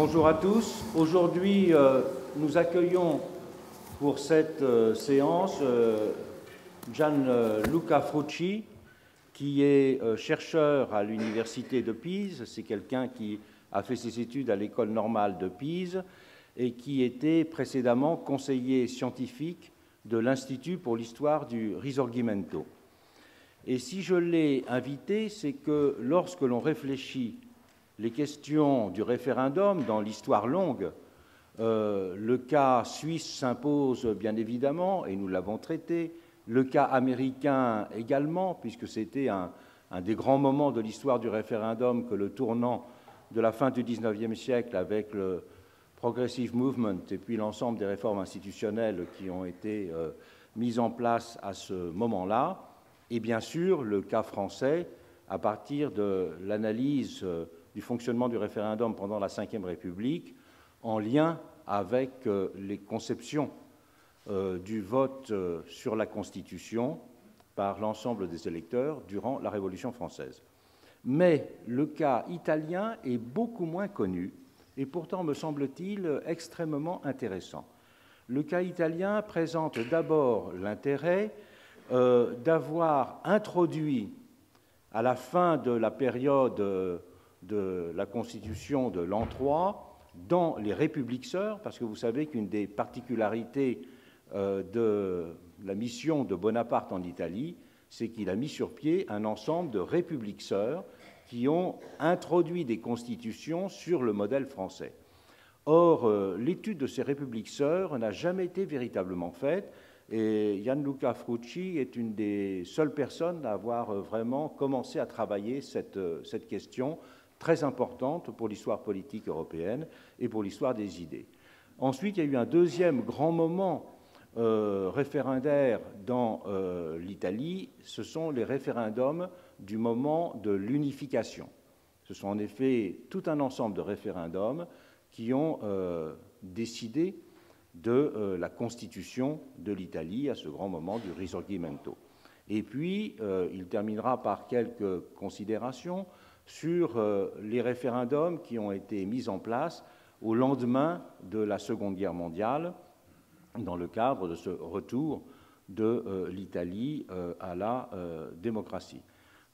Bonjour à tous. Aujourd'hui, euh, nous accueillons pour cette euh, séance euh, Gianluca Frucci, qui est chercheur à l'Université de Pise. C'est quelqu'un qui a fait ses études à l'École normale de Pise et qui était précédemment conseiller scientifique de l'Institut pour l'histoire du Risorgimento. Et si je l'ai invité, c'est que lorsque l'on réfléchit les questions du référendum dans l'histoire longue, euh, le cas suisse s'impose bien évidemment, et nous l'avons traité, le cas américain également, puisque c'était un, des grands moments de l'histoire du référendum que le tournant de la fin du XIXe siècle avec le Progressive Movement et puis l'ensemble des réformes institutionnelles qui ont été euh, mises en place à ce moment-là, et bien sûr le cas français à partir de l'analyse euh, du fonctionnement du référendum pendant la Ve République en lien avec euh, les conceptions euh, du vote euh, sur la Constitution par l'ensemble des électeurs durant la Révolution française. Mais le cas italien est beaucoup moins connu et pourtant, me semble-t-il, extrêmement intéressant. Le cas italien présente d'abord l'intérêt d'avoir introduit à la fin de la période de la Constitution de l'an 3 dans les républiques sœurs, parce que vous savez qu'une des particularités euh, de la mission de Bonaparte en Italie, c'est qu'il a mis sur pied un ensemble de républiques sœurs qui ont introduit des constitutions sur le modèle français. Or, euh, l'étude de ces républiques sœurs n'a jamais été véritablement faite, et Gianluca Frucci est une des seules personnes à avoir euh, vraiment commencé à travailler cette, cette question très importante pour l'histoire politique européenne et pour l'histoire des idées. Ensuite, il y a eu un deuxième grand moment euh, référendaire dans euh, l'Italie, ce sont les référendums du moment de l'unification. Ce sont en effet tout un ensemble de référendums qui ont euh, décidé de la constitution de l'Italie à ce grand moment du Risorgimento. Et puis, il terminera par quelques considérations sur euh, les référendums qui ont été mis en place au lendemain de la Seconde Guerre mondiale, dans le cadre de ce retour de euh, l'Italie euh, à la démocratie.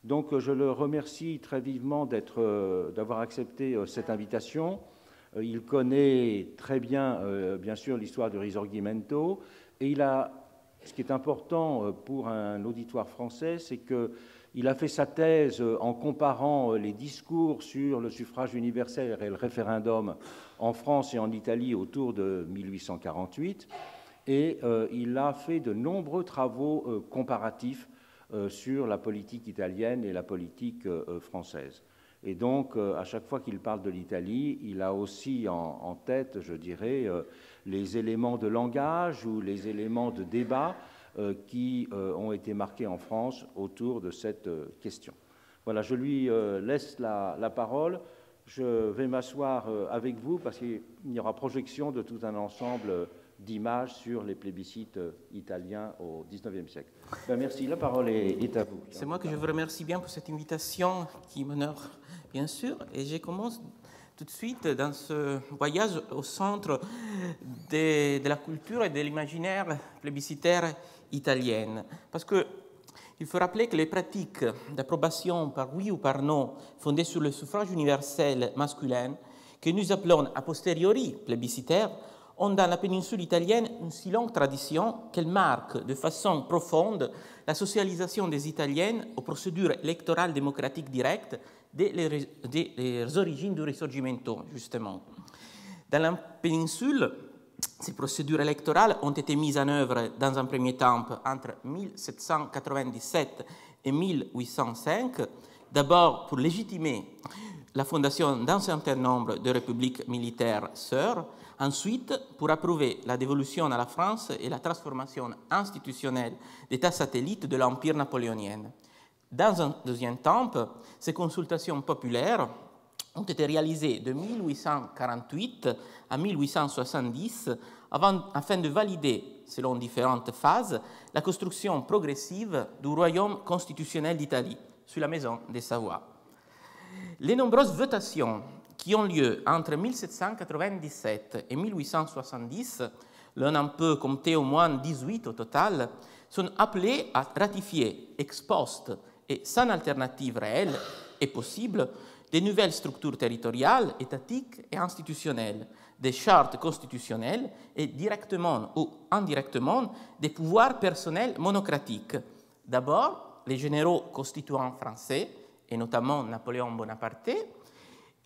Donc je le remercie très vivement d'avoir accepté cette invitation. Il connaît très bien, bien sûr, l'histoire du Risorgimento. Et il a, ce qui est important pour un auditoire français, c'est que il a fait sa thèse euh, en comparant euh, les discours sur le suffrage universel et le référendum en France et en Italie autour de 1848. Et euh, il a fait de nombreux travaux comparatifs sur la politique italienne et la politique française. Et donc, à chaque fois qu'il parle de l'Italie, il a aussi en tête, je dirais, les éléments de langage ou les éléments de débat euh, qui euh, ont été marqués en France autour de cette euh, question. Voilà, je lui laisse la, parole. Je vais m'asseoir avec vous parce qu'il y aura projection de tout un ensemble d'images sur les plébiscites italiens au XIXe siècle. Ben, merci, la parole est, à vous. C'est moi que je vous remercie bien pour cette invitation qui m'honore, bien sûr. Et je commence tout de suite dans ce voyage au centre de, de la culture et de l'imaginaire plébiscitaire italienne. Parce que il faut rappeler que les pratiques d'approbation par oui ou par non fondées sur le suffrage universel masculin, que nous appelons a posteriori plébiscitaires, ont dans la péninsule italienne une si longue tradition qu'elle marque de façon profonde la socialisation des Italiennes aux procédures électorales démocratiques directes dès les origines du Risorgimento, justement. Dans la péninsule, ces procédures électorales ont été mises en œuvre dans un premier temps entre 1797 et 1805, d'abord pour légitimer la fondation d'un certain nombre de républiques militaires sœurs, ensuite pour approuver la dévolution à la France et la transformation institutionnelle d'état satellites de l'Empire napoléonien. Dans un deuxième temps, ces consultations populaires ont été réalisées de 1848 à 1870 afin de valider, selon différentes phases, la construction progressive du royaume constitutionnel d'Italie, sous la maison des Savoie. Les nombreuses votations qui ont lieu entre 1797 et 1870, l'un en peut compter au moins 18 au total, sont appelées à ratifier ex et sans alternative réelle et possible des nouvelles structures territoriales, étatiques et institutionnelles, des chartes constitutionnelles et directement ou indirectement des pouvoirs personnels monocratiques. D'abord, les généraux constituants français, et notamment Napoléon Bonaparte,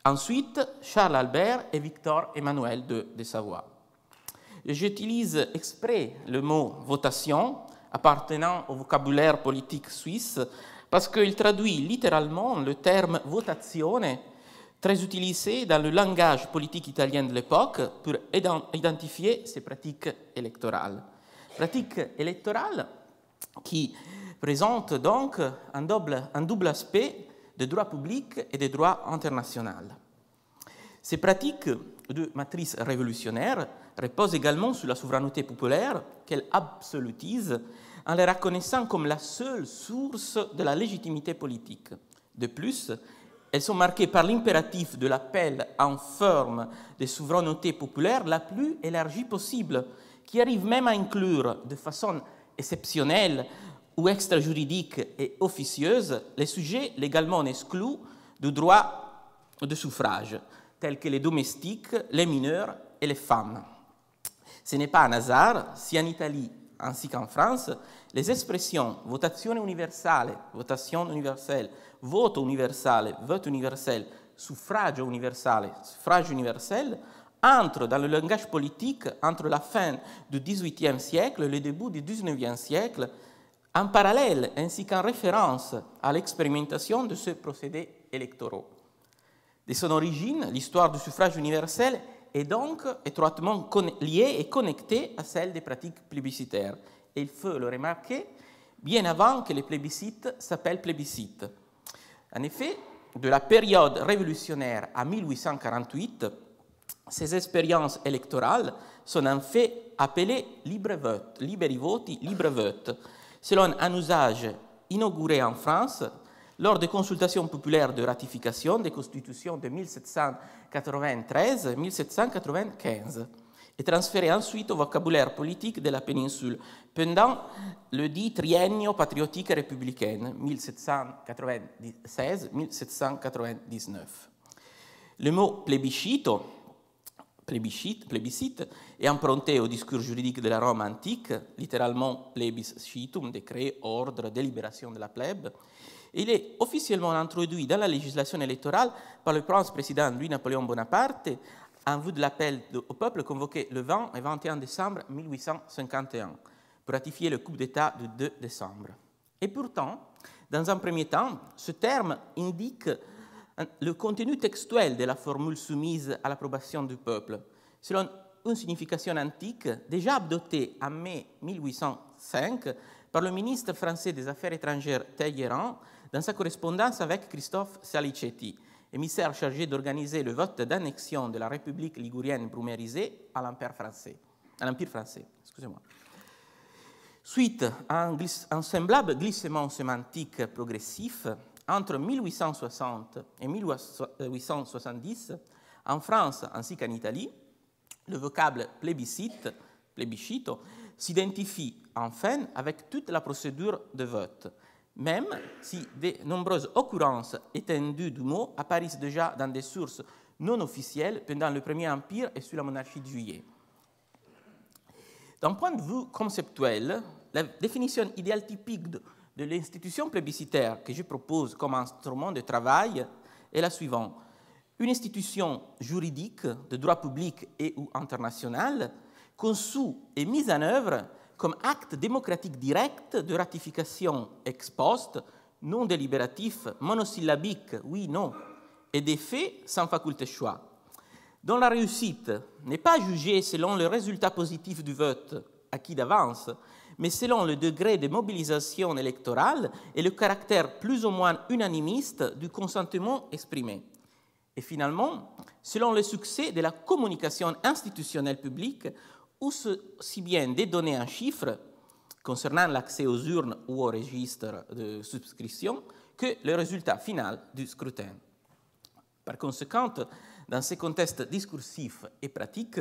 ensuite Charles Albert et Victor Emmanuel de, de Savoie. J'utilise exprès le mot votation appartenant au vocabulaire politique suisse parce qu'il traduit littéralement le terme votazione très utilisé dans le langage politique italien de l'époque pour identifier ces pratiques électorales. Pratiques électorales qui présentent donc un double, un double aspect de droit public et de droits internationaux. Ces pratiques de matrice révolutionnaire reposent également sur la souveraineté populaire qu'elle absolutise en les reconnaissant comme la seule source de la légitimité politique. De plus, elles sont marquées par l'impératif de l'appel en forme de souveraineté populaire la plus élargie possible, qui arrive même à inclure de façon exceptionnelle ou extrajuridique et officieuse les sujets légalement exclus du droit de suffrage, tels que les domestiques, les mineurs et les femmes. Ce n'est pas un hasard si en Italie ainsi qu'en France, les expressions votazione universale, votation universelle, vote universale, vote universel, suffrage universel, suffrage universel, entre dans le langage politique entre la fin du XVIIIe siècle et le début du XIXe siècle, en parallèle ainsi qu'en référence à l'expérimentation de ce procédé électoraux. De son origine, l'histoire du suffrage universel est donc étroitement liée et connectée à celle des pratiques plébiscitaires. Et il faut le remarquer bien avant que les plébiscites s'appellent plébiscites. En effet, de la période révolutionnaire à 1848, ces expériences électorales sont en fait appelées libre vote, liberi voti, libre vote, selon un usage inauguré en France lors des consultations populaires de ratification des constitutions de 1793 1795 et transféré ensuite au vocabulaire politique de la péninsule pendant le dit triennio patriotique républicaine 1796-1799. Le mot plébiscito, plébiscite, plébiscite, est emprunté au discours juridique de la Rome antique, littéralement plebiscitum, décret, ordre, délibération de la plèbe. Il est officiellement introduit dans la législation électorale par le prince président Louis-Napoléon Bonaparte en vue de l'appel au peuple convoqué le 20 et 21 décembre 1851 pour ratifier le coup d'État du 2 décembre. Et pourtant, dans un premier temps, ce terme indique euh, le contenu textuel de la formule soumise à l'approbation du peuple, selon une signification antique déjà adoptée en mai 1805 par le ministre français des Affaires étrangères Talleyrand dans sa correspondance avec Christophe Salicetti, émissaire chargé d'organiser le vote d'annexion de la République ligurienne brumérisée à l'Empire français. À l'Empire français Suite à un, semblable glissement sémantique progressif, entre 1860 et 1870, en France ainsi qu'en Italie, le vocable plébiscite, plébiscito, s'identifie enfin avec toute la procédure de vote, même si de nombreuses occurrences étendues du mot apparaissent déjà dans des sources non officielles pendant le Premier Empire et sous la monarchie de Juillet. D'un point de vue conceptuel, la définition idéale typique de l'institution plébiscitaire que je propose comme instrument de travail est la suivante. Une institution juridique de droit public et ou international conçue et mise en œuvre comme acte démocratique direct de ratification ex poste, non délibératif, monosyllabique, oui, non, et des faits sans faculté choix, dont la réussite n'est pas jugée selon le résultat positif du vote acquis d'avance, mais selon le degré de mobilisation électorale et le caractère plus ou moins unanimiste du consentement exprimé. Et finalement, selon le succès de la communication institutionnelle publique ou si bien de données un chiffre concernant l'accès aux urnes ou au registre de subscription que le résultat final du scrutin. Par conséquent, dans ces contextes discursifs et pratiques,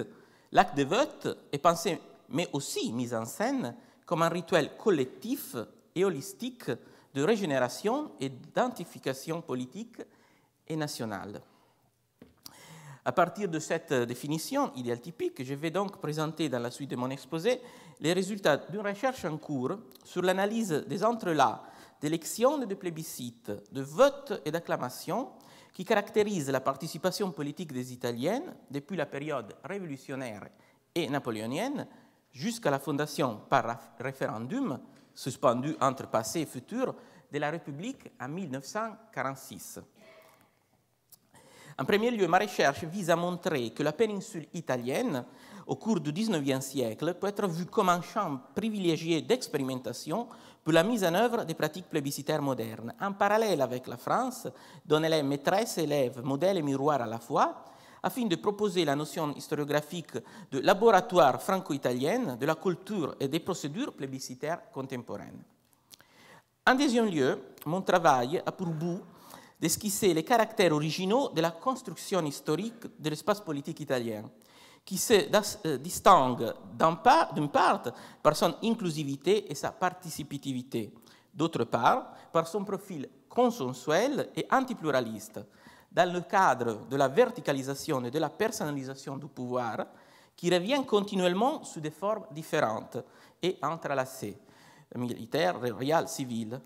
l'acte de vote est pensé, mais aussi mis en scène, comme un rituel collectif et holistique de régénération et d'identification politique et nationale. À partir de cette euh, définition idéal typique, je vais donc présenter dans la suite de mon exposé les résultats d'une recherche en cours sur l'analyse des entrelacs d'élections et de plébiscites, de votes et d'acclamations qui caractérisent la participation politique des Italiennes depuis la période révolutionnaire et napoléonienne jusqu'à la fondation par référendum, suspendu entre passé et futur, de la République en 1946. En premier lieu, ma recherche vise à montrer que la péninsule italienne, au cours du XIXe siècle, peut être vue comme un champ privilégié d'expérimentation pour la mise en œuvre des pratiques plébiscitaires modernes, en parallèle avec la France, dont elle est maîtresse, élève, modèle et miroir à la fois, afin de proposer la notion historiographique de laboratoire franco-italienne de la culture et des procédures plébiscitaires contemporaines. En deuxième lieu, mon travail a pour but d'esquisser les caractères originaux de la construction historique de l'espace politique italien, qui se euh, distingue d'une part par son inclusivité et sa participativité, d'autre part par son profil consensuel et antipluraliste, dans le cadre de la verticalisation et de la personnalisation du pouvoir, qui revient continuellement sous des formes différentes et entrelacées, militaire, royal, civile.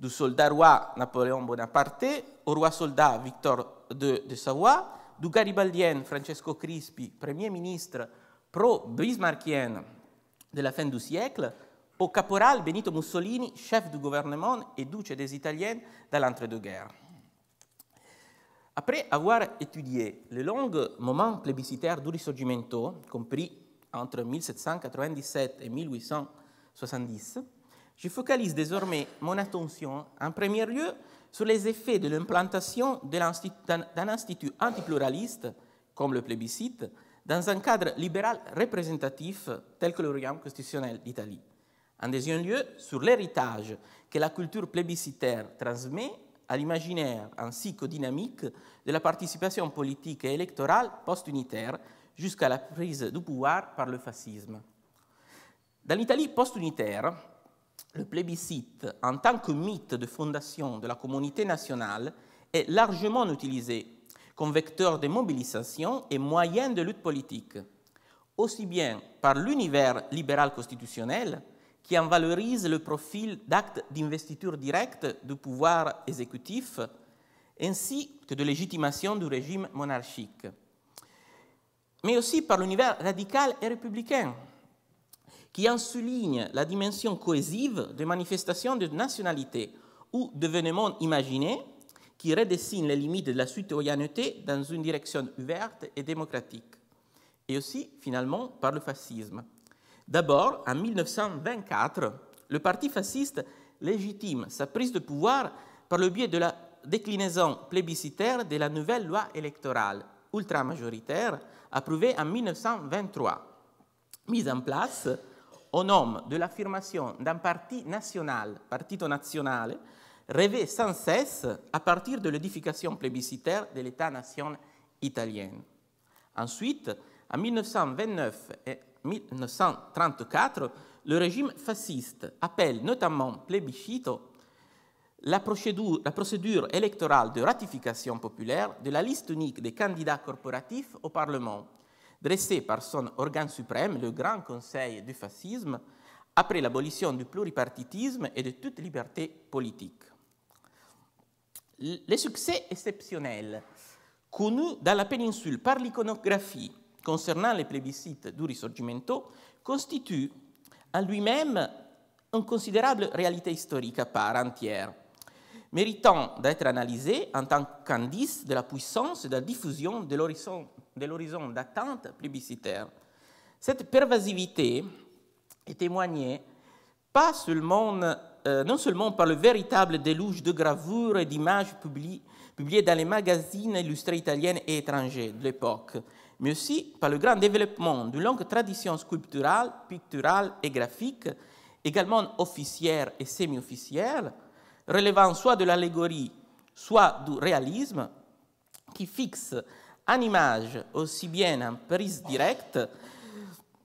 du soldat roi Napoléon Bonaparte au roi soldat Victor de, de Savoie, du garibaldien Francesco Crispi, premier ministre pro-bismarckien de la fin du siècle, au caporal Benito Mussolini, chef du gouvernement et duce des Italiens de l'entre-deux-guerres. Après avoir étudié le long moment plébiscitaire du Risorgimento, compris entre 1797 et 1870, je focalise désormais mon attention en premier lieu sur les effets de l'implantation d'un institut antipluraliste, comme le plébiscite, dans un cadre libéral représentatif tel que le régime constitutionnel d'Italie. En deuxième lieu, sur l'héritage que la culture plébiscitaire transmet à l'imaginaire ainsi qu'aux de la participation politique et électorale post-unitaire jusqu'à la prise du pouvoir par le fascisme. Dans l'Italie post-unitaire, le plébiscite en tant que mythe de fondation de la communauté nationale est largement utilisé comme vecteur de mobilisation et moyen de lutte politique, aussi bien par l'univers libéral constitutionnel qui en valorise le profil d'acte d'investiture directe du pouvoir exécutif, ainsi que de légitimation du régime monarchique, mais aussi par l'univers radical et républicain qui en souligne la dimension cohésive des manifestations de nationalité ou d'événements imaginés qui redessine les limites de la citoyenneté dans une direction ouverte et démocratique, et aussi finalement par le fascisme. D'abord, en 1924, le parti fasciste légitime sa prise de pouvoir par le biais de la déclinaison plébiscitaire de la nouvelle loi électorale ultra-majoritaire approuvée en 1923, mise en place au nom de l'affirmation d'un parti national, partito nazionale, rêvé sans cesse à partir de l'édification plébiscitaire de l'État-nation italien. Ensuite, en 1929 et 1934, le régime fasciste appelle notamment plébiscito la procédure électorale de ratification populaire de la liste unique des candidats corporatifs au Parlement dressé par son organe suprême, le Grand Conseil du fascisme, après l'abolition du pluripartitisme et de toute liberté politique. Les succès exceptionnels connus dans la péninsule par l'iconographie concernant les plébiscites du Risorgimento constituent en lui-même une considérable réalité historique à part entière, méritant d'être analysée en tant qu'indice de la puissance et de la diffusion de l'horizon de l'horizon d'attente publicitaire, cette pervasivité est témoignée pas seulement, euh, non seulement par le véritable déluge de gravures et d'images publiées, dans les magazines illustrés italiens et étrangers de l'époque, mais aussi par le grand développement d'une longue tradition sculpturale, picturale et graphique, également officière et semi-officielle, relevant soit de l'allégorie, soit du réalisme, qui fixe en image, aussi bien en prise directe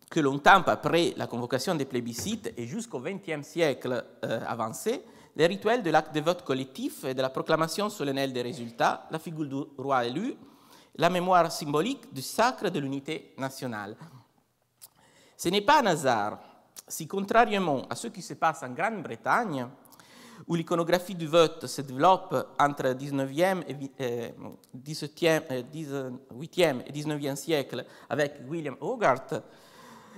que longtemps après la convocation des plébiscites et jusqu'au XXe siècle euh, avancé, les rituels de l'acte de vote collectif et de la proclamation solennelle des résultats, la figure du roi élu, la mémoire symbolique du sacre de l'unité nationale. Ce n'est pas un hasard si, contrairement à ce qui se passe en Grande-Bretagne, où l'iconographie du vote se développe entre 19e et 17 18e euh, euh, et 19e siècle avec William Hogarth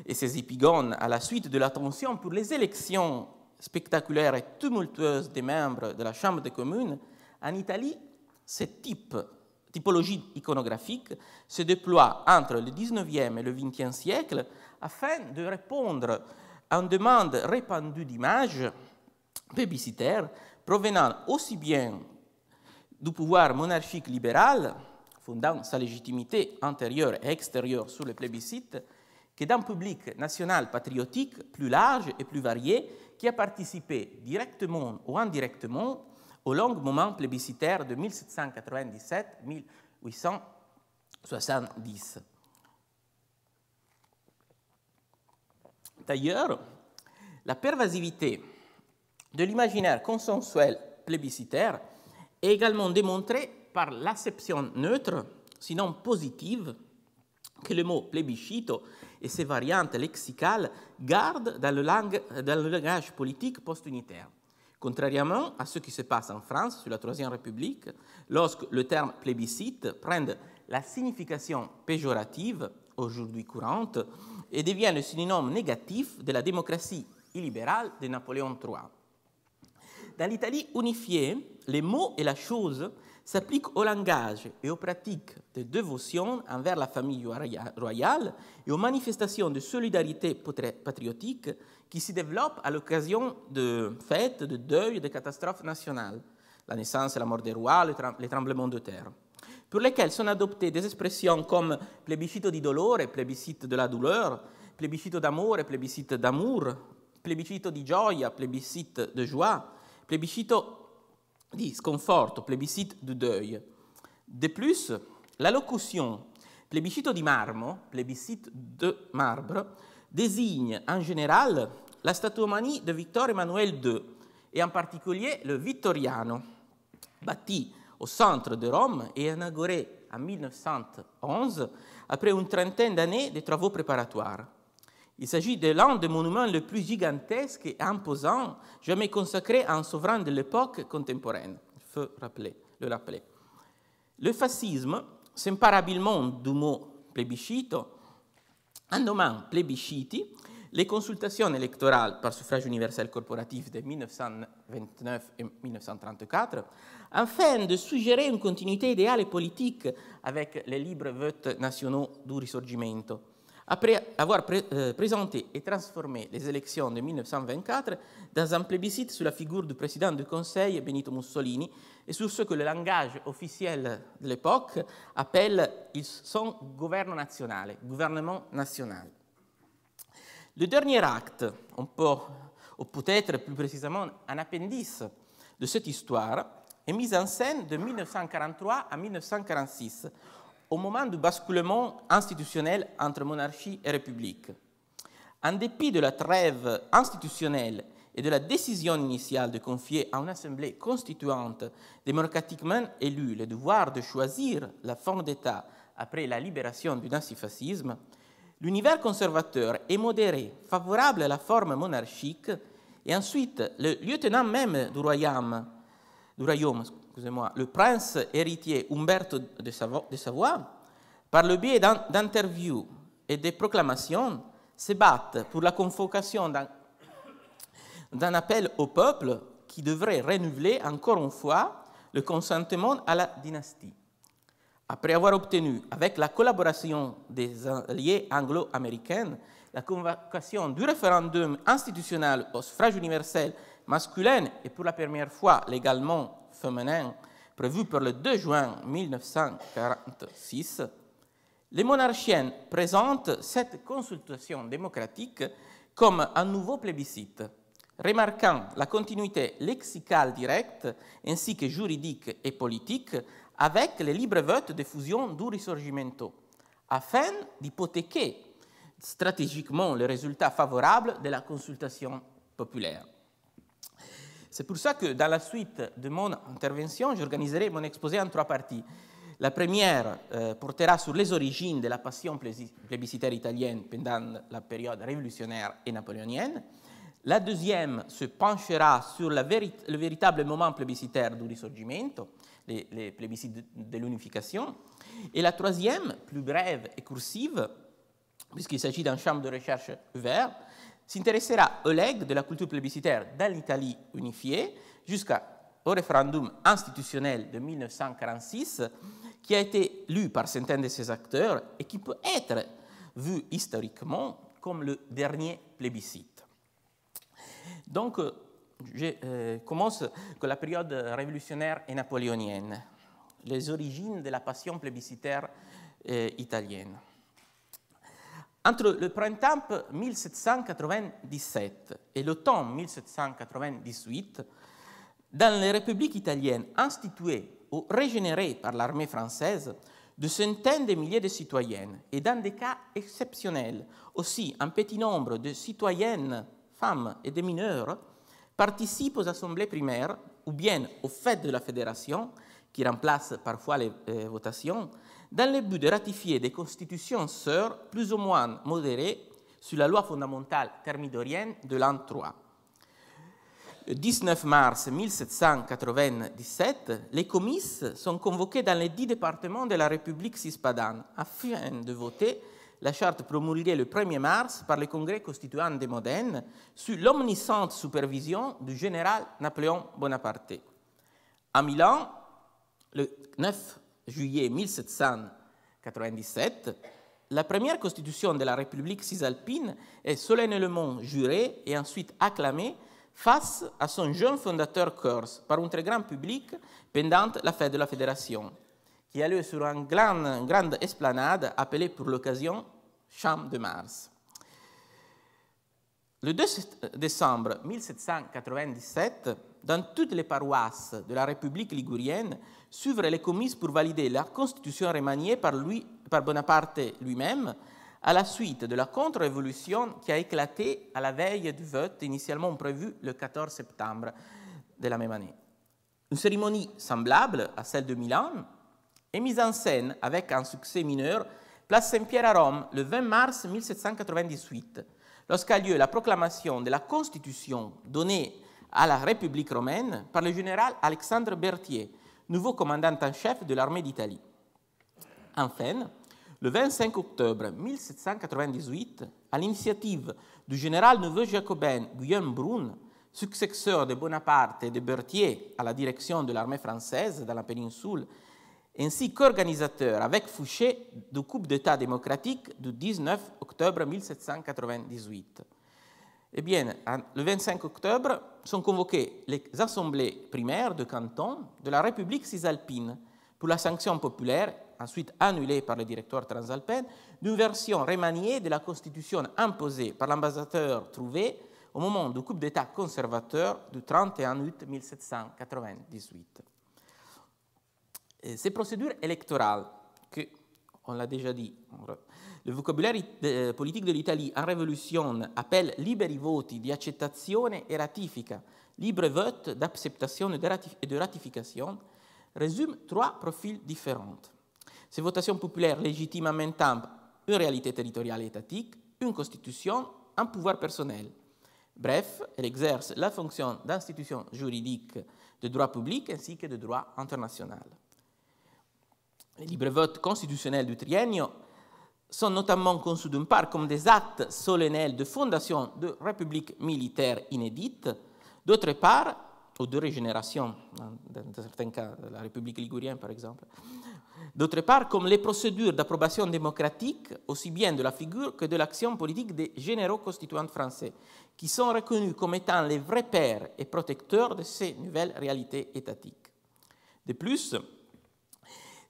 et ses épigones à la suite de l'attention pour les élections spectaculaires et tumultueuses des membres de la Chambre des communes, en Italie, cette type, typologie iconographique se déploie entre le 19e et le 20e siècle afin de répondre à une demande répandue d'images plébiscitaire provenant aussi bien du pouvoir monarchique libéral, fondant sa légitimité antérieure et extérieure sur le plébiscite, que d'un public national patriotique plus large et plus varié qui a participé directement ou indirectement au long moment plébiscitaire de 1797-1870. D'ailleurs, la pervasivité de l'imaginaire consensuel plébiscitaire est également démontré par l'acception neutre, sinon positive, que le mot plébiscito et ses variantes lexicales gardent dans le, langage politique post-unitaire. Contrairement à ce qui se passe en France sous la Troisième République, lorsque le terme plébiscite prend la signification péjorative, aujourd'hui courante, et devient le synonyme négatif de la démocratie illibérale de Napoléon III. Dans l'Italie unifiée, les mots et la chose s'appliquent au langage et aux pratiques de dévotion envers la famille royale et aux manifestations de solidarité patriotique qui s'y développent à l'occasion de fêtes, de deuils, de catastrophes nationales, la naissance et la mort des rois, les tremblements de terre pour lesquels sont adoptées des expressions comme plébiscite di dolore, plébiscite de la douleur, plébiscite et « plébiscite d'amour, plébiscite di gioia, plébiscite de joie, plébiscito di sconforto, plébiscite du deuil. De plus, la locution plébiscito di marmo, plébiscite de marbre, désigne en général la statuomanie de Victor Emmanuel II et en particulier le Vittoriano, bâti au centre de Rome et inauguré en 1911 après une trentaine d'années de travaux préparatoires. Il s'agit de l'un des monuments les plus gigantesques et imposants jamais consacrés à un souverain de l'époque contemporaine. Il faut le rappeler. Le fascisme s'empare habilement du mot plebiscito » en nommant plébisciti les consultations électorales par suffrage universel corporatif de 1929 et 1934, afin de suggérer une continuité idéale et politique avec les libres votes nationaux du Risorgimento après avoir euh, présenté et transformé les élections de 1924 dans un plébiscite sur la figure du président du Conseil, Benito Mussolini, et sur ce que le langage officiel de l'époque appelle son gouvernement national. Le dernier acte, ou peut-être plus précisément un appendice de cette histoire, est mis en scène de 1943 à 1946 au moment du basculement institutionnel entre monarchie et république. En dépit de la trêve institutionnelle et de la décision initiale de confier à une assemblée constituante démocratiquement élue le devoir de choisir la forme d'État après la libération du nazifascisme, l'univers conservateur est modéré, favorable à la forme monarchique, et ensuite le lieutenant même du royaume, du royaume, excusez-moi, le prince héritier Umberto de Savoie, par le biais d'interviews et de proclamations, se battent pour la convocation d'un appel au peuple qui devrait renouveler encore une fois le consentement à la dynastie. Après avoir obtenu, avec la collaboration des alliés anglo-américains, la convocation du référendum institutionnel au suffrage universel masculine et pour la première fois légalement féminin, prévu pour le 2 juin 1946, les monarchiennes présentent cette consultation démocratique comme un nouveau plébiscite, remarquant la continuité lexicale directe ainsi que juridique et politique avec les libres votes de fusion du Risorgimento, afin d'hypothéquer stratégiquement le résultat favorable de la consultation populaire. C'est pour ça que dans la suite de mon intervention, j'organiserai mon exposé en trois parties. La première euh, portera sur les origines de la passion plébiscitaire italienne pendant la période révolutionnaire et napoléonienne. La deuxième se penchera sur le véritable moment plébiscitaire du Risorgimento, les, de, de l'unification. Et la troisième, plus brève et cursive, puisqu'il s'agit d'un champ de recherche ouvert, s'intéressera au legs de la culture plébiscitaire dans l'Italie unifiée jusqu'au référendum institutionnel de 1946 qui a été lu par certains de ses acteurs et qui peut être vu historiquement comme le dernier plébiscite. Donc, je euh, commence que la période révolutionnaire et napoléonienne, les origines de la passion plébiscitaire euh, italienne. Entre le printemps 1797 et l'automne 1798, dans les républiques italiennes instituées ou régénérées par l'armée française, de centaines de milliers de citoyennes, et dans des cas exceptionnels, aussi un petit nombre de citoyennes, femmes et de mineurs, participent aux assemblées primaires ou bien aux fêtes de la fédération, qui remplacent parfois les euh, votations, dans le but de ratifier des constitutions sœurs plus ou moins modérées sur la loi fondamentale thermidorienne de l'an 3. Le 19 mars 1797, les comices sont convoqués dans les dix départements de la République cispadane afin de voter la charte promulguée le 1er mars par le Congrès constituant des Modènes sous l'omnisciente supervision du général Napoléon Bonaparte. À Milan, le 9 juillet 1797, la première constitution de la République cisalpine est solennellement jurée et ensuite acclamée face à son jeune fondateur corse par un très grand public pendant la fête de la Fédération, qui a lieu sur une grande, esplanade appelée pour l'occasion Champ de Mars. Le 2 décembre 1797, dans toutes les paroisses de la République ligurienne suivre les commises pour valider la constitution remaniée par, lui, par Bonaparte lui-même à la suite de la contre-révolution qui a éclaté à la veille du vote initialement prévu le 14 septembre de la même année. Une cérémonie semblable à celle de Milan est mise en scène avec un succès mineur place Saint-Pierre à Rome le 20 mars 1798, lorsqu'a lieu la proclamation de la Constitution donnée à la République romaine par le général Alexandre Berthier, nouveau commandant en chef de l'armée d'Italie. Enfin, le 25 octobre 1798, à l'initiative du général neveu jacobin Guillaume Brun, successeur de Bonaparte et de Berthier à la direction de l'armée française dans la péninsule, ainsi qu'organisateur avec Fouché du coup d'État démocratique du 19 octobre 1798. Eh bien, le 25 octobre sont convoquées les assemblées primaires de canton de la République cisalpine pour la sanction populaire, ensuite annulée par le directoire transalpin, d'une version remaniée de la constitution imposée par l'ambassadeur Trouvé au moment du coup d'État conservateur du 31 août 1798. ces procédures électorales, que, on l'a déjà dit, le vocabulaire eh, politique de l'Italie en Révolution appelle liberi voti di accettazione e ratifica, libre vote d'acceptation e et, de ratification, résume trois profils différents. Ces votations populaires légitiment en même temps une réalité territoriale et étatique, une constitution, un pouvoir personnel. Bref, elle exerce la fonction d'institution juridique de droit public ainsi que de droit international. Les libre vote constitutionnel du triennio sont notamment conçus d'une part comme des actes solennels de fondation de républiques militaires inédites, d'autre part, ou de régénération, hein, dans certains cas, de la République ligurienne par exemple, d'autre part comme les procédures d'approbation démocratique, aussi bien de la figure que de l'action politique des généraux constituants français, qui sont reconnus comme étant les vrais pères et protecteurs de ces nouvelles réalités étatiques. De plus,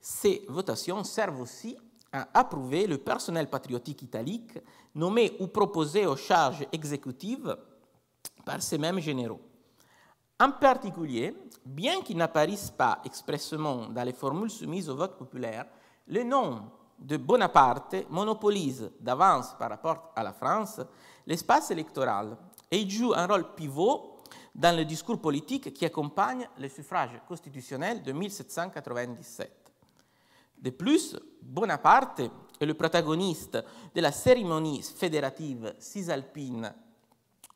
ces votations servent aussi a approuvé le personnel patriotique italique nommé ou proposé aux charges exécutives par ces mêmes généraux. En particulier, bien qu'il n'apparisse pas expressément dans les formules soumises au vote populaire, le nom de Bonaparte monopolise d'avance par rapport à la France l'espace électoral et joue un rôle pivot dans le discours politique qui accompagne le suffrage constitutionnel de 1797. De plus, Bonaparte est le protagoniste de la cérémonie fédérative cisalpine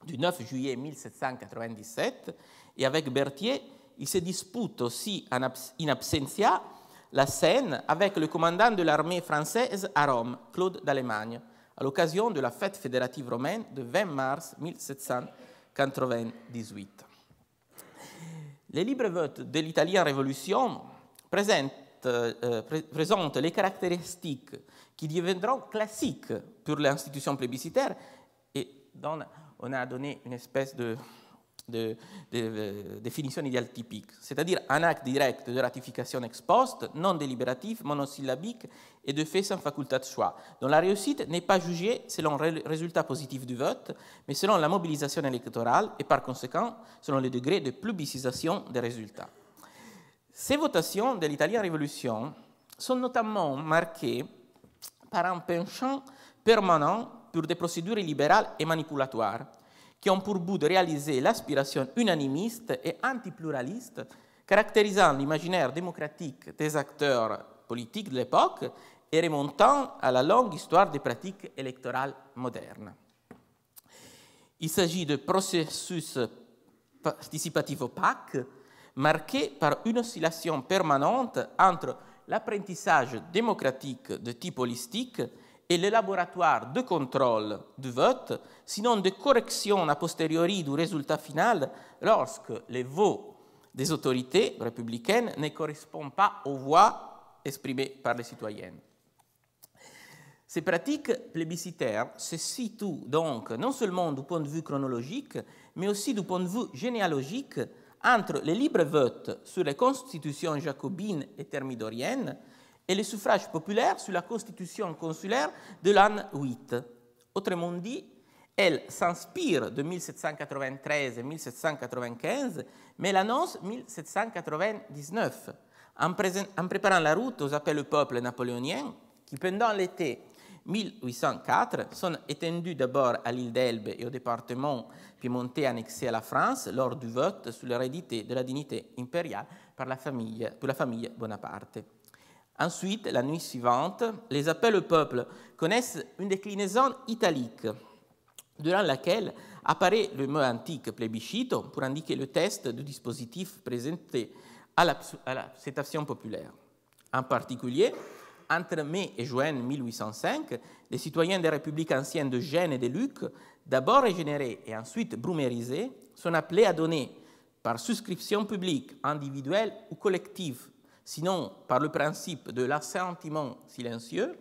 du 9 juillet 1797 et avec Berthier, il se dispute aussi in absentia la scène avec le commandant de l'armée française à Rome, Claude d'Allemagne, à l'occasion de la fête fédérative romaine de 20 mars 1798. Les votes de l'Italien Révolution présentent euh, euh, présente les caractéristiques qui deviendront classiques pour l'institution plébiscitaire. Et dont on a donné une espèce de, de, de, euh, définition idéale typique, c'est-à-dire un acte direct de ratification ex post, non délibératif, monosyllabique et de fait sans faculté de choix, dont la réussite n'est pas jugée selon le résultat positif du vote, mais selon la mobilisation électorale et par conséquent selon le degré de publicisation des résultats. Ces votations de l'Italien Révolution sont notamment marquées par un penchant permanent pour des procédures libérales et manipulatoires, qui ont pour but de réaliser l'aspiration unanimiste et antipluraliste caractérisant l'imaginaire démocratique des acteurs politiques de l'époque et remontant à la longue histoire des pratiques électorales modernes. Il s'agit de processus participatifs opaques marquée par une oscillation permanente entre l'apprentissage démocratique de type holistique et le laboratoire de contrôle du vote, sinon de correction a posteriori du résultat final lorsque les votes des autorités républicaines ne correspondent pas aux voix exprimées par les citoyennes. Ces pratiques plébiscitaires se situent donc non seulement du point de vue chronologique, mais aussi du point de vue généalogique entre les libres votes sur les constitutions jacobines et thermidoriennes et le suffrage populaire sur la constitution consulaire de l'an 8. Autrement dit, elle s'inspire de 1793 et 1795, mais l'annonce 1799, en, en préparant la route aux appels au peuple napoléonien, qui pendant l'été 1804 sont étendus d'abord à l'île d'Elbe et au département piémontais annexé à la France lors du vote sur l'hérédité de la dignité impériale par la famille, pour la famille Bonaparte. Ensuite, la nuit suivante, les appels au peuple connaissent une déclinaison italique, durant laquelle apparaît le mot antique plébiscito pour indiquer le test du dispositif présenté à la, à populaire. En particulier, entre mai et juin 1805, les citoyens des républiques anciennes de Gênes et de Luc, d'abord régénérés et ensuite brumérisés, sont appelés à donner, par souscription publique, individuelle ou collective, sinon par le principe de l'assentiment silencieux,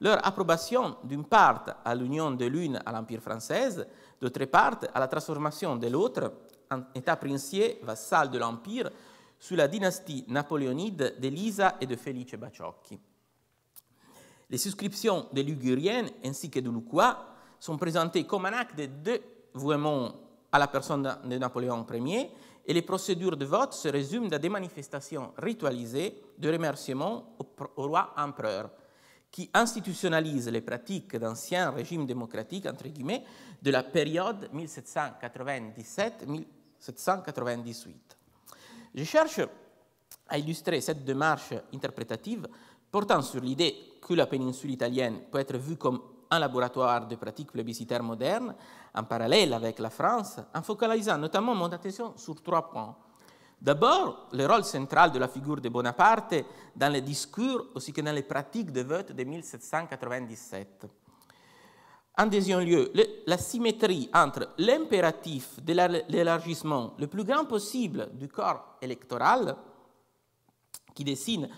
leur approbation d'une part à l'union de l'une à l'Empire française, d'autre part à la transformation de l'autre en État princier vassal de l'Empire sous la dynastie napoléonide d'Elisa et de Felice Baciocchi. Les souscriptions des luguriennes ainsi que de Lucquois sont présentées comme un acte de dévouement à la personne de Napoléon Ier et les procédures de vote se résument à des manifestations ritualisées de remerciement au roi-empereur qui institutionnalise les pratiques d'anciens régimes démocratiques, entre guillemets, de la période 1797-1798. Je cherche à illustrer cette démarche interprétative portant sur l'idée que la péninsule italienne peut être vue comme un laboratoire de pratiques plébiscitaires modernes, en parallèle avec la France, en focalisant notamment mon attention sur trois points. D'abord, le rôle central de la figure de Bonaparte dans les discours aussi que dans les pratiques de vote de 1797. En deuxième lieu, la symétrie entre l'impératif de l'élargissement le plus grand possible du corps électoral, qui dessine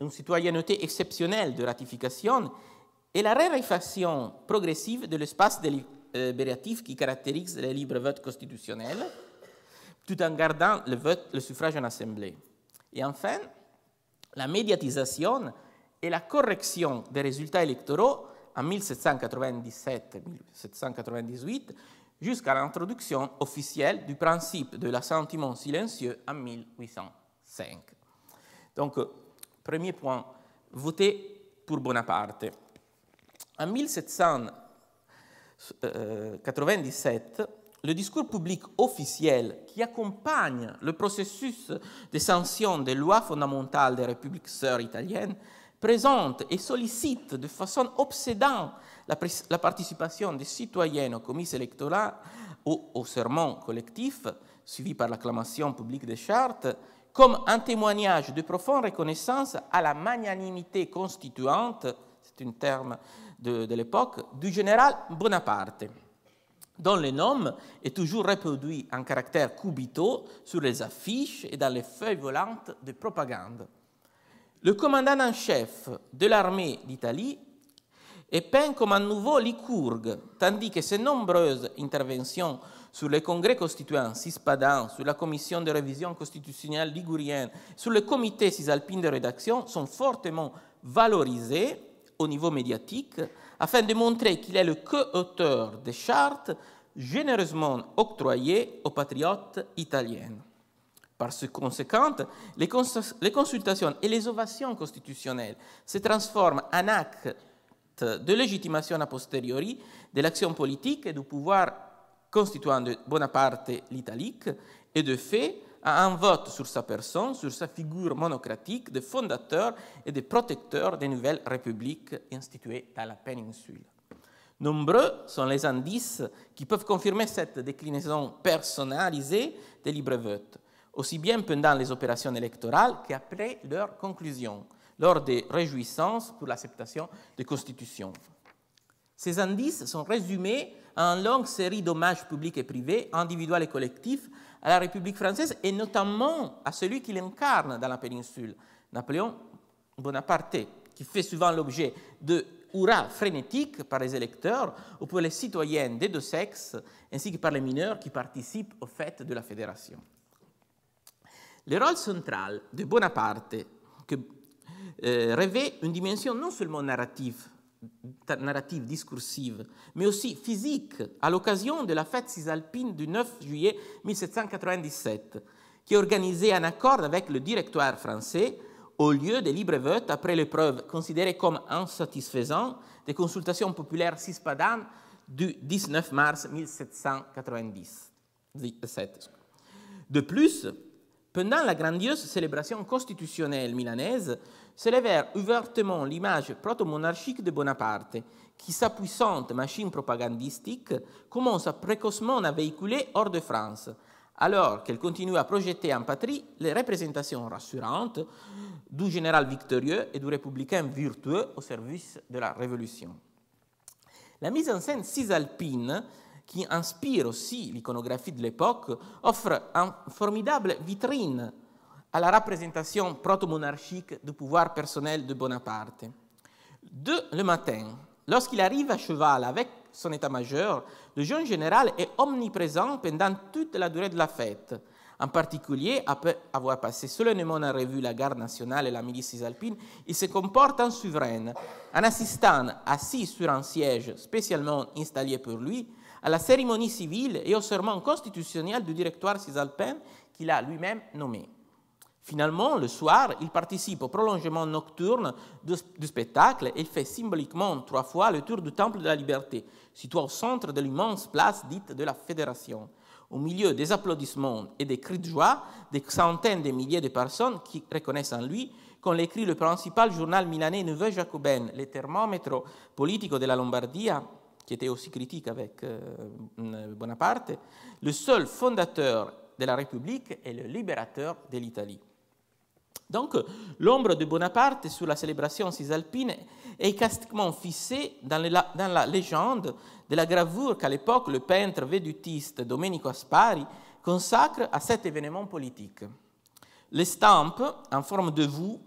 une citoyenneté exceptionnelle de ratification et la raréfaction progressive de l'espace délibératif qui caractérise les libres votes constitutionnels tout en gardant le, vote, le suffrage en assemblée. Et enfin, la médiatisation et la correction des résultats électoraux en 1797-1798 jusqu'à l'introduction officielle du principe de l'assentiment silencieux en 1805. Donc, Premier point, voter pour Bonaparte. En 1797, euh, le discours public officiel qui accompagne le processus de sanction des lois fondamentales des républiques sœurs italiennes présente et sollicite de façon obsédante la, participation des citoyens au comice électoral ou au serment collectif, suivi par l'acclamation publique des chartes, comme un témoignage de profonde reconnaissance à la magnanimité constituante, c'est un terme de, l'époque, du général Bonaparte, dont le nom est toujours reproduit en caractère cubito sur les affiches et dans les feuilles volantes de propagande. Le commandant en chef de l'armée d'Italie est peint comme un nouveau Lycurgue, tandis que ses nombreuses interventions sur les Congrès constituants cispadan, sur la commission de révision constitutionnelle ligurienne, sur le comité cisalpine de rédaction sont fortement valorisés au niveau médiatique afin de montrer qu'il est le co-auteur des chartes généreusement octroyées aux patriotes italiennes. Par ce conséquent, les, consultations et les ovations constitutionnelles se transforment en actes de légitimation a posteriori de l'action politique et du pouvoir constituant de Bonaparte l'italique, et de fait à un vote sur sa personne, sur sa figure monocratique de fondateur et de protecteur des nouvelles républiques instituées dans la péninsule. Nombreux sont les indices qui peuvent confirmer cette déclinaison personnalisée des libres votes, aussi bien pendant les opérations électorales qu'après leur conclusion, lors des réjouissances pour l'acceptation des constitutions. Ces indices sont résumés en longue série d'hommages publics et privés, individuels et collectifs, à la République française et notamment à celui qu'il incarne dans la péninsule, Napoléon Bonaparte, qui fait souvent l'objet de hurrahs frénétiques par les électeurs ou pour les citoyennes des deux sexes, ainsi que par les mineurs qui participent aux fêtes de la Fédération. Le rôle central de Bonaparte que, euh, une dimension non seulement narrative, narrative, discursive, mais aussi physique, à l'occasion de la fête cisalpine du 9 juillet 1797, qui organisait en accord avec le directoire français au lieu des libres votes après l'épreuve considérée comme insatisfaisante des consultations populaires cispadanes du 19 mars 1797. De plus, pendant la grandiose célébration constitutionnelle milanaise, s'élevèrent ouvertement l'image proto-monarchique de Bonaparte, qui sa puissante machine propagandistique commença précocement à véhiculer hors de France, alors qu'elle continue à projeter en patrie les représentations rassurantes du général victorieux et du républicain virtueux au service de la Révolution. La mise en scène cisalpine qui inspire aussi l'iconographie de l'époque, offre une formidable vitrine à la représentation proto-monarchique du pouvoir personnel de Bonaparte. Deux, le matin, lorsqu'il arrive à cheval avec son état-major, le jeune général est omniprésent pendant toute la durée de la fête. En particulier, après avoir passé solennellement en revue la garde nationale et la milice isle-alpine, il se comporte en souverain, en assistant assis sur un siège spécialement installé pour lui, à la cérémonie civile et au serment constitutionnel du directoire cisalpin qu'il a lui-même nommé. Finalement, le soir, il participe au prolongement nocturne du spectacle et fait symboliquement trois fois le tour du Temple de la Liberté, situé au centre de l'immense place dite de la Fédération. Au milieu des applaudissements et des cris de joie, des centaines de milliers de personnes qui reconnaissent en lui, comme l'écrit le principal journal milanais Neveu Jacobin, le thermomètre politique de la Lombardie, qui était aussi critique avec euh, mm, euh, Bonaparte, le seul fondateur de la République et le libérateur de l'Italie. Donc, l'ombre de Bonaparte sur la célébration cisalpine est castiquement fissée dans, la légende de la gravure qu'à l'époque le peintre vedutiste Domenico Aspari consacre à cet événement politique. L'estampe, en forme de vous,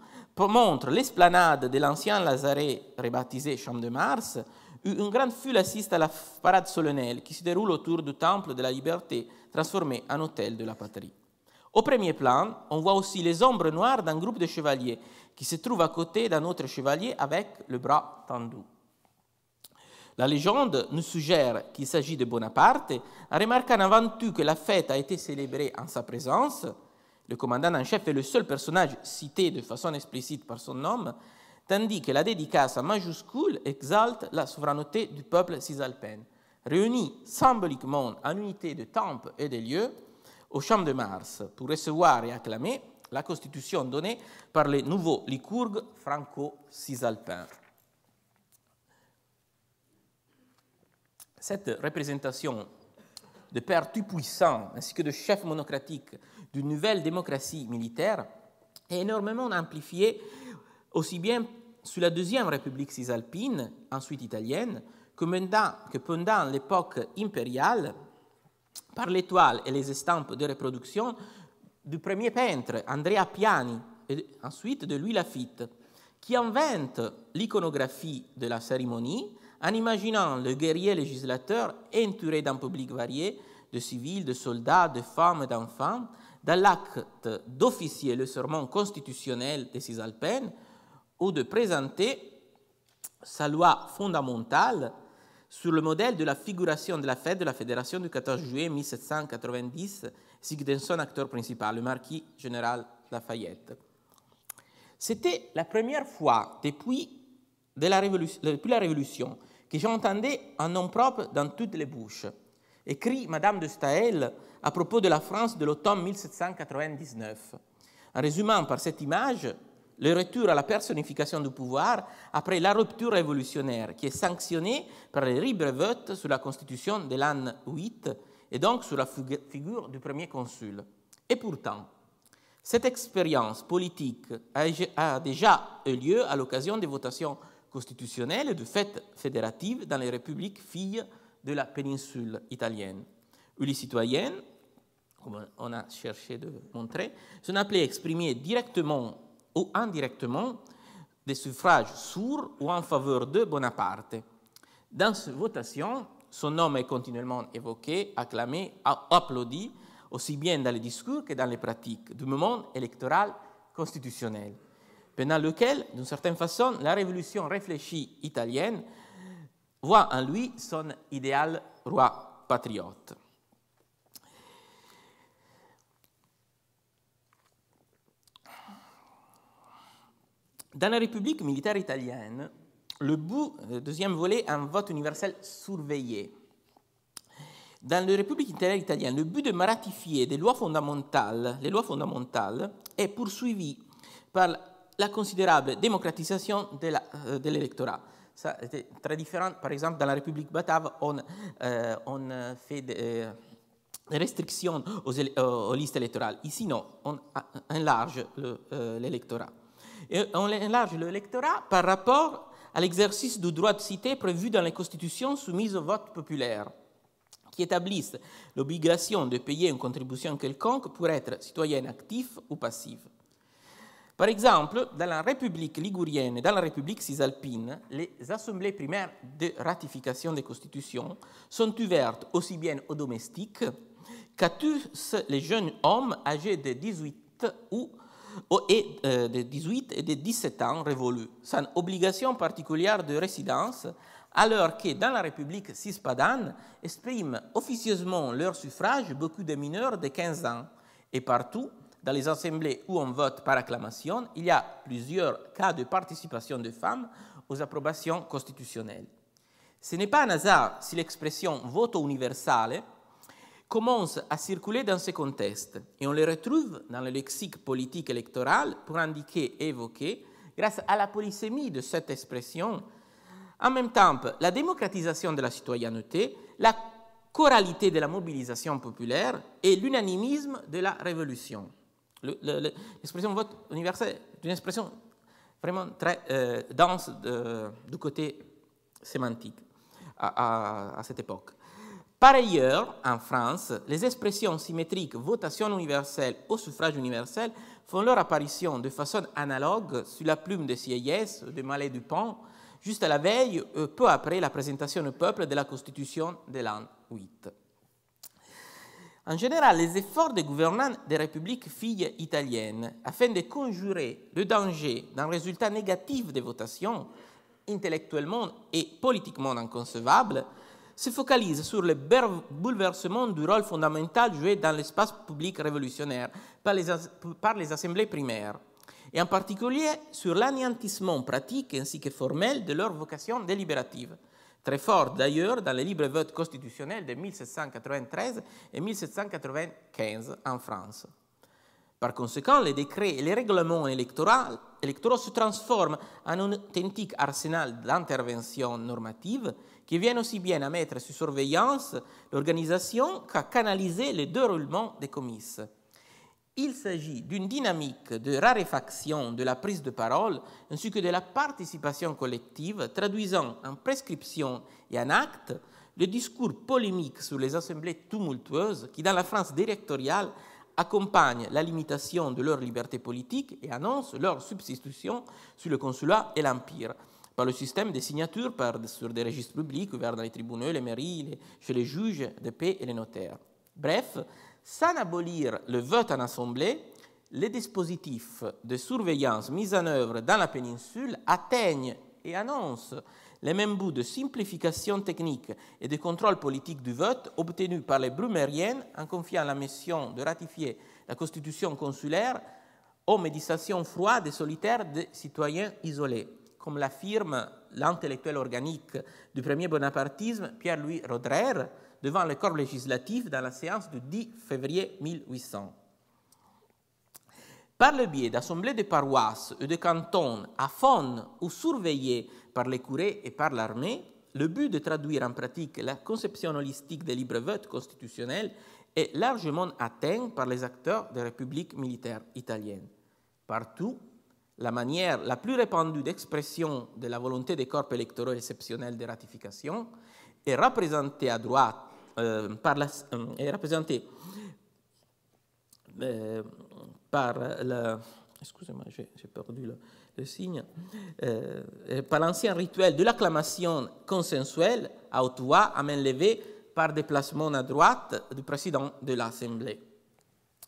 montre l'esplanade de l'ancien lazaret rebaptisé Champ de Mars, une grande foule assiste à la parade solennelle qui se déroule autour du temple de la liberté, transformé en hôtel de la patrie. Au premier plan, on voit aussi les ombres noires d'un groupe de chevaliers qui se trouvent à côté d'un autre chevalier avec le bras tendu. La légende nous suggère qu'il s'agit de Bonaparte, en remarquant avant tout que la fête a été célébrée en sa présence. Le commandant en chef est le seul personnage cité de façon explicite par son nom, tandis que la dédicace majuscule exalte la souveraineté du peuple cisalpin, réuni symboliquement en unité de temple et de lieu au Champ de Mars pour recevoir et acclamer la constitution donnée par les nouveaux Lycurgues franco-cisalpins. Cette représentation de père tout-puissant ainsi que de chef monocratique d'une nouvelle démocratie militaire est énormément amplifiée aussi bien sous la deuxième République cisalpine, ensuite italienne, que pendant, pendant l'époque impériale, par l'étoile et les estampes de reproduction du premier peintre Andrea Piani et ensuite de Louis Lafitte, qui invente l'iconographie de la cérémonie en imaginant le guerrier législateur entouré d'un public varié de civils, de soldats, de femmes et d'enfants, dans l'acte d'officier le serment constitutionnel des Cisalpines, ou de présenter sa loi fondamentale sur le modèle de la figuration de la fête de la Fédération du 14 juillet 1790, son acteur principal, le marquis général Lafayette. C'était la première fois depuis, de la, Révolution, euh, depuis la Révolution que j'entendais un nom propre dans toutes les bouches, écrit Madame de Staël à propos de la France de l'automne 1799. En résumant par cette image, le retour à la personnification du pouvoir après la rupture révolutionnaire qui est sanctionnée par les libres votes sur la constitution de l'an 8 et donc sur la figure du premier consul. Et pourtant, cette expérience politique a déjà eu lieu à l'occasion des votations constitutionnelles et de fêtes fédératives dans les républiques filles de la péninsule italienne, où les citoyennes, comme on a cherché de montrer, sont appelées à exprimer directement ou indirectement des suffrages sourds ou en faveur de Bonaparte. Dans cette votation, son nom est continuellement évoqué, acclamé, applaudi, aussi bien dans les discours que dans les pratiques du moment électoral constitutionnel, pendant lequel, d'une certaine façon, la révolution réfléchie italienne voit en lui son idéal roi patriote. Dans la République militaire italienne, le bout, euh, deuxième volet, un vote universel surveillé. Dans la République intérieure italienne, le but de ratifier des lois fondamentales, les lois fondamentales est poursuivi par la considérable démocratisation de euh, l'électorat. Ça très différent. Par exemple, dans la République batave, on, euh, on fait des restrictions aux, aux, listes électorales. Ici, non, on enlarge l'électorat et on élargit le lectorat par rapport à l'exercice du droit de cité prévu dans les constitutions soumises au vote populaire, qui établissent l'obligation de payer une contribution quelconque pour être citoyen actif ou passif. Par exemple, dans la République ligurienne et dans la République cisalpine, les assemblées primaires de ratification des constitutions sont ouvertes aussi bien aux domestiques qu'à tous les jeunes hommes âgés de 18 ou et euh, de 18 et de 17 ans révolus, sans obligation particulière de résidence, alors que dans la République cispadane expriment officieusement leur suffrage beaucoup de mineurs de 15 ans. Et partout, dans les assemblées où on vote par acclamation, il y a plusieurs cas de participation de femmes aux approbations constitutionnelles. Ce n'est pas un hasard si l'expression voto universale commencent à circuler dans ce contexte et on les retrouve dans le lexique politique électoral pour indiquer et évoquer, grâce à la polysémie de cette expression, en même temps la démocratisation de la citoyenneté, la choralité de la mobilisation populaire et l'unanimisme de la révolution. L'expression vote universel est une expression vraiment très euh, dense du côté sémantique à, à cette époque. Par ailleurs, en France, les expressions symétriques votation universelle ou « suffrage universel font leur apparition de façon analogue sur la plume de Sieyès, de Mallet Dupont, juste à la veille, euh, peu après la présentation au peuple de la Constitution de l'an 8. En général, les efforts des gouvernants des républiques filles italiennes afin de conjurer le danger d'un résultat négatif des votations, intellectuellement et politiquement inconcevable, se focalise sur le bouleversement du rôle fondamental joué dans l'espace public révolutionnaire par les, par les assemblées primaires, et en particulier sur l'anéantissement pratique ainsi que formel de leur vocation délibérative très fort d'ailleurs dans les libres votes constitutionnels de 1793 et 1795 en France. Par conséquent, les décrets et les règlements électoraux se transforment en un authentique arsenal d'intervention normative qui viennent aussi bien à mettre sous surveillance l'organisation qu'à canaliser le déroulement des comices. Il s'agit d'une dynamique de raréfaction de la prise de parole ainsi que de la participation collective, traduisant en prescription et en acte le discours polémique sur les assemblées tumultueuses qui, dans la France directoriale, accompagnent la limitation de leur liberté politique et annoncent leur substitution sur le consulat et l'Empire par le système des signatures par, sur des registres publics ouverts dans les tribunaux, les mairies, chez les juges de paix et les notaires. Bref, sans abolir le vote en assemblée, les dispositifs de surveillance mis en œuvre dans la péninsule atteignent et annoncent les mêmes bouts de simplification technique et de contrôle politique du vote obtenus par les brumériennes en confiant la mission de ratifier la constitution consulaire aux méditations froides et solitaires des citoyens isolés comme l'affirme l'intellectuel organique du premier bonapartisme Pierre-Louis Rodrère devant le corps législatif dans la séance du 10 février 1800. Par le biais d'assemblées de paroisses et de cantons à fond ou surveillées par les curés et par l'armée, le but de traduire en pratique la conception holistique des libres votes constitutionnels est largement atteint par les acteurs des républiques militaires italiennes. Partout, la manière la plus répandue d'expression de la volonté des corps électoraux exceptionnels de ratification est représentée à droite euh, par euh, euh, par excusez-moi j'ai perdu le, signe par l'ancien rituel de l'acclamation consensuelle à haute à main levée par déplacement à droite du président de l'Assemblée.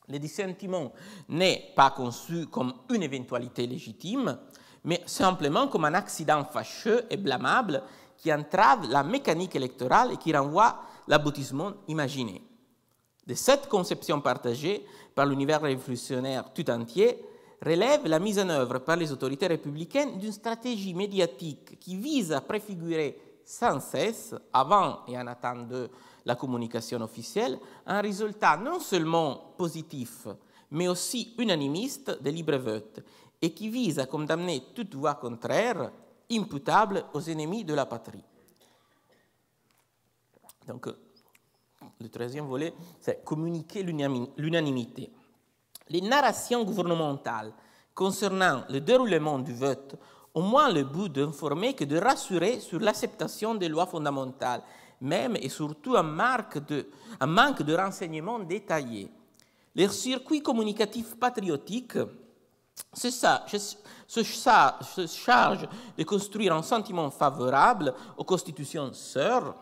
Le dissentiment n'est pas conçu comme une éventualité légitime, mais simplement comme un accident fâcheux et blâmable qui entrave la mécanique électorale et qui renvoie l'aboutissement imaginé. De cette conception partagée par l'univers révolutionnaire tout entier relève la mise en œuvre par les autorités républicaines d'une stratégie médiatique qui vise à préfigurer sans cesse, avant et en attendant de la communication officielle, un résultat non seulement positif, mais aussi unanimiste des libres-votes et qui vise à condamner toute voie contraire imputable aux ennemis de la patrie. Donc, le troisième volet, c'est communiquer l'unanimité. Les narrations gouvernementales concernant le déroulement du vote ont moins le but d'informer que de rassurer sur l'acceptation des lois fondamentales même et surtout un, manque de renseignements détaillés. Les circuits communicatifs patriotiques se, charge de construire un sentiment favorable aux constitutions sœurs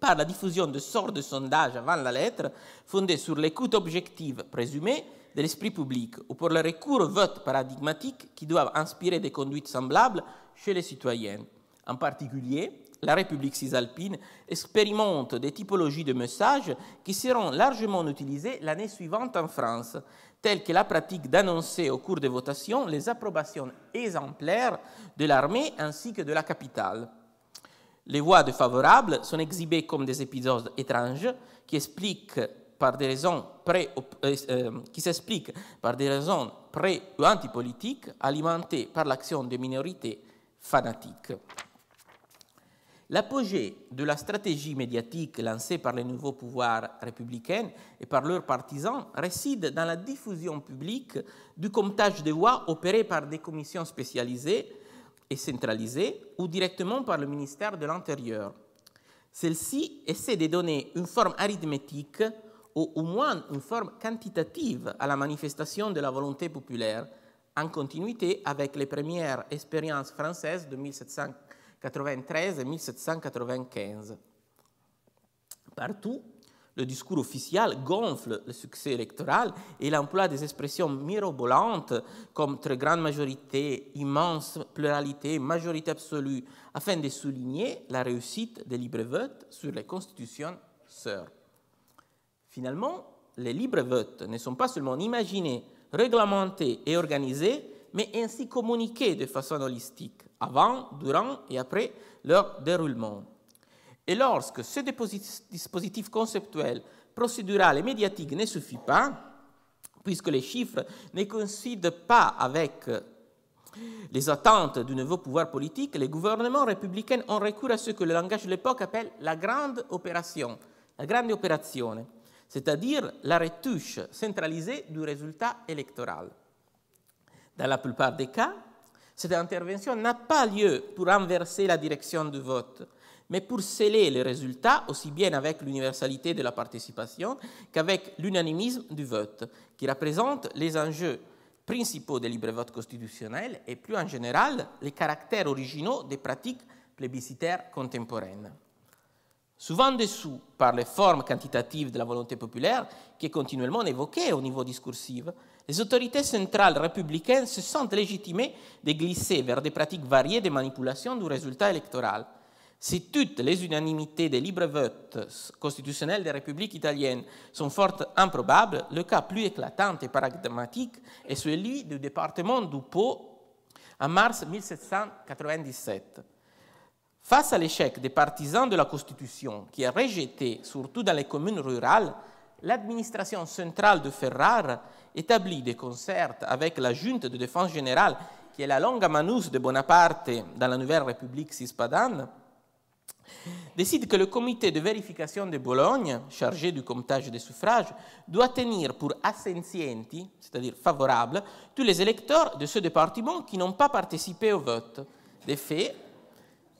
par la diffusion de sortes de sondages avant la lettre fondés sur l'écoute objective présumée de l'esprit public ou pour le recours au vote paradigmatique qui doivent inspirer des conduites semblables chez les citoyens. En particulier, la République cisalpine expérimente des typologies de messages qui seront largement utilisées l'année suivante en France, telles que la pratique d'annoncer au cours des votations les approbations exemplaires de l'armée ainsi que de la capitale. Les voix défavorables sont exhibées comme des épisodes étranges qui expliquent euh, euh, s'expliquent par des raisons pré ou antipolitiques alimentées par l'action de minorités fanatiques. L'apogée de la stratégie médiatique lancée par les nouveaux pouvoirs républicains et par leurs partisans réside dans la diffusion publique du comptage des voix opéré par des commissions spécialisées et centralisées ou directement par le ministère de l'Intérieur. Celle-ci essaie de donner une forme arithmétique ou au moins une forme quantitative à la manifestation de la volonté populaire, en continuité avec les premières expériences françaises de 1750. 93 et 1795. Partout, le discours officiel gonfle le succès électoral et l'emploi des expressions mirobolantes comme très grande majorité, immense pluralité, majorité absolue, afin de souligner la réussite des libres votes sur les constitutions sœurs. Finalement, les libres votes ne sont pas seulement imaginés, réglementés et organisés, mais ainsi communiqués de façon holistique avant, durant et après leur déroulement. Et lorsque ce dispositif conceptuel, procédural et médiatique ne suffit pas, puisque les chiffres ne coïncident pas avec les attentes du nouveau pouvoir politique, les gouvernements républicains ont recours à ce que le langage de l'époque appelle la grande opération, la grande opération, c'est-à-dire la retouche centralisée du résultat électoral. Dans la plupart des cas, cette intervention n'a pas lieu pour renverser la direction du vote, mais pour sceller les résultats, aussi bien avec l'universalité de la participation qu'avec l'unanimisme du vote, qui représente les enjeux principaux des libres votes constitutionnels et plus en général les caractères originaux des pratiques plébiscitaires contemporaines. Souvent dessous par les formes quantitatives de la volonté populaire qui est continuellement évoquée au niveau discursif, les autorités centrales républicaines se sentent légitimées de glisser vers des pratiques variées de manipulation du résultat électoral. Si toutes les unanimités des libres votes constitutionnels des républiques italiennes sont fort improbables, le cas plus éclatant et paradigmatique est celui du département du Pau en mars 1797. Face à l'échec des partisans de la Constitution, qui est rejetée surtout dans les communes rurales, l'administration centrale de Ferrare établit des concerts avec la junte de défense générale, qui est la longue manus de Bonaparte dans la nouvelle République cispadane, décide que le comité de vérification de Bologne, chargé du comptage des suffrages, doit tenir pour assenzienti, c'est-à-dire favorable, tous les électeurs de ce département qui n'ont pas participé au vote. De fait,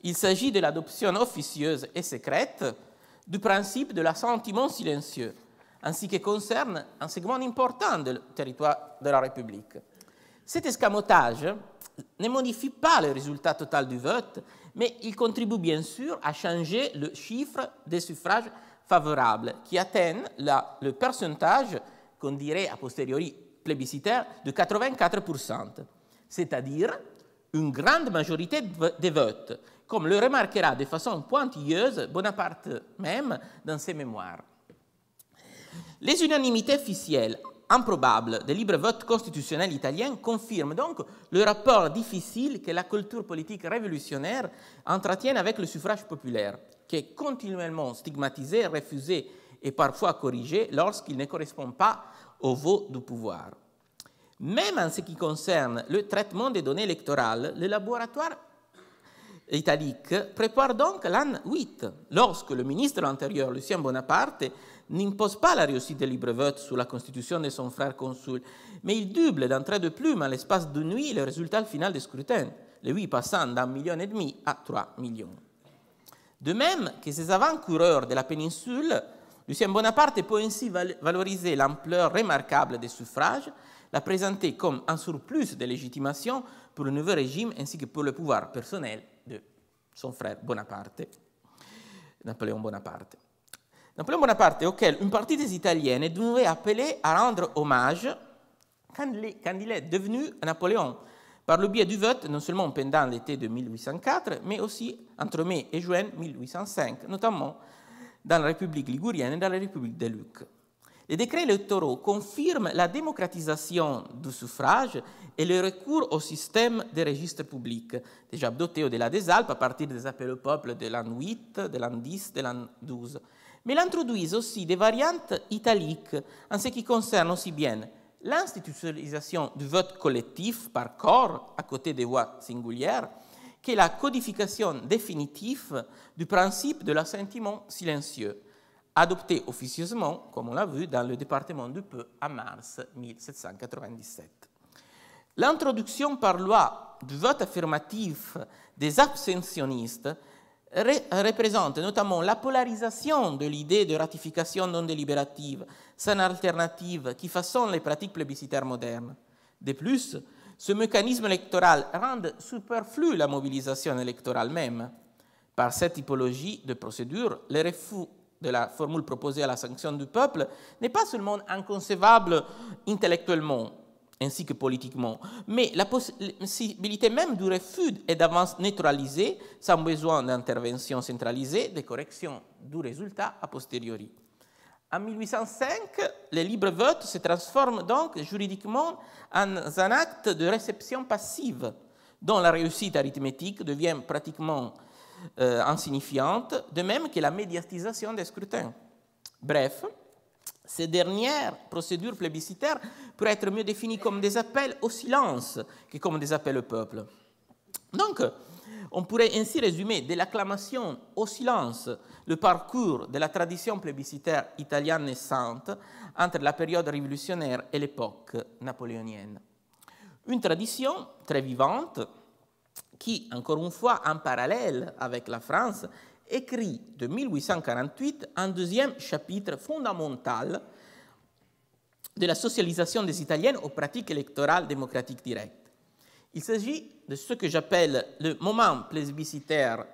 il s'agit de l'adoption officieuse et secrète du principe de l'assentiment silencieux ainsi que concerne un segment important du territoire de la République. Cet escamotage ne modifie pas le résultat total du vote, mais il contribue bien sûr à changer le chiffre des suffrages favorables qui atteignent le pourcentage qu'on dirait a posteriori plébiscitaire de 84%, c'est-à-dire une grande majorité des votes, comme le remarquera de façon pointilleuse Bonaparte même dans ses mémoires. Les unanimités officielles improbables des libres votes constitutionnels italiens confirment donc le rapport difficile que la culture politique révolutionnaire entretient avec le suffrage populaire, qui est continuellement stigmatisé, refusé et parfois corrigé lorsqu'il ne correspond pas au vote du pouvoir. Même en ce qui concerne le traitement des données électorales, le laboratoire italique prépare donc l'an 8, lorsque le ministre de l'Intérieur, Lucien Bonaparte, n'impose pas la réussite des libres-votes sur la constitution de son frère consul, mais il double d'un trait de plume en l'espace de nuit le résultat final des scrutins, le 8 passant d'un million et demi à trois millions. De même que ces avant-coureurs de la péninsule, Lucien Bonaparte peut ainsi valoriser l'ampleur remarquable des suffrages, la présenter comme un surplus de légitimation pour le nouveau régime ainsi que pour le pouvoir personnel de son frère Bonaparte, Napoléon Bonaparte. Napoléon Bonaparte, auquel une partie des Italiennes est appeler appelée à rendre hommage quand il est devenu Napoléon, par le biais du vote, non seulement pendant l'été de 1804, mais aussi entre mai et juin 1805, notamment dans la République ligurienne et dans la République de Luc. Les décrets électoraux confirment la démocratisation du suffrage et le recours au système des registres publics, déjà doté au-delà des Alpes à partir des appels au peuple de l'an 8, de l'an 10, de l'an 12. Mais l'introduisent aussi des variantes italiques en ce qui concerne aussi bien l'institutionnalisation du vote collectif par corps à côté des voix singulières que la codification définitive du principe de l'assentiment silencieux, adopté officieusement, comme on l'a vu, dans le département du Peu à mars 1797. L'introduction par loi du vote affirmatif des abstentionnistes représente notamment la polarisation de l'idée de ratification non délibérative, sans alternative, qui façonne les pratiques plébiscitaires modernes. De plus, ce mécanisme électoral rend superflu la mobilisation électorale même. Par cette typologie de procédure, le refus de la formule proposée à la sanction du peuple n'est pas seulement inconcevable intellectuellement, ainsi que politiquement. Mais la possibilité même du refus est d'avance neutralisée sans besoin d'intervention centralisée, de correction du résultat a posteriori. En 1805, le libre vote se transforme donc juridiquement en un acte de réception passive, dont la réussite arithmétique devient pratiquement euh, insignifiante, de même que la médiatisation des scrutins. Bref, ces dernières procédures plébiscitaires pourraient être mieux définies comme des appels au silence que comme des appels au peuple. Donc, on pourrait ainsi résumer de l'acclamation au silence le parcours de la tradition plébiscitaire italienne naissante entre la période révolutionnaire et l'époque napoléonienne. Une tradition très vivante qui, encore une fois, en parallèle avec la France, écrit de 1848 un deuxième chapitre fondamental de la socialisation des Italiennes aux pratiques électorales démocratiques directes. Il s'agit de ce que j'appelle le moment plébiscitaire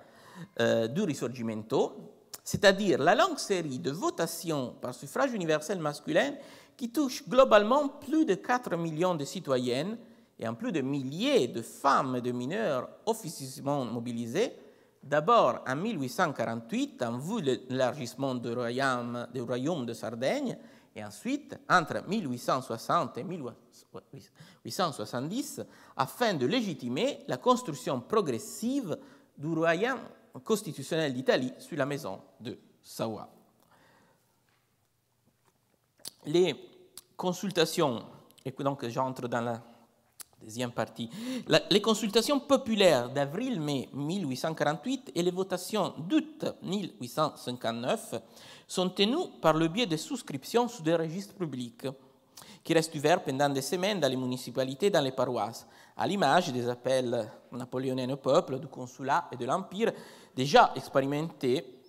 euh, du Risorgimento, c'est-à-dire la longue série de votations par suffrage universel masculin qui touche globalement plus de 4 millions de citoyennes et en plus de milliers de femmes et de mineurs officiellement mobilisés, D'abord, en 1848, en vue de l'élargissement du royaume, de Sardaigne, et ensuite, entre 1860 et 1870, afin de légitimer la construction progressive du royaume constitutionnel d'Italie sur la maison de Savoie. Les consultations, et donc j'entre dans la partie. les consultations populaires d'avril-mai 1848 et les votations d'août 1859 sont tenues par le biais des souscriptions sous des registres publics qui restent ouverts pendant des semaines dans les municipalités et dans les paroisses, à l'image des appels napoléoniens au peuple, du consulat et de l'Empire déjà expérimentés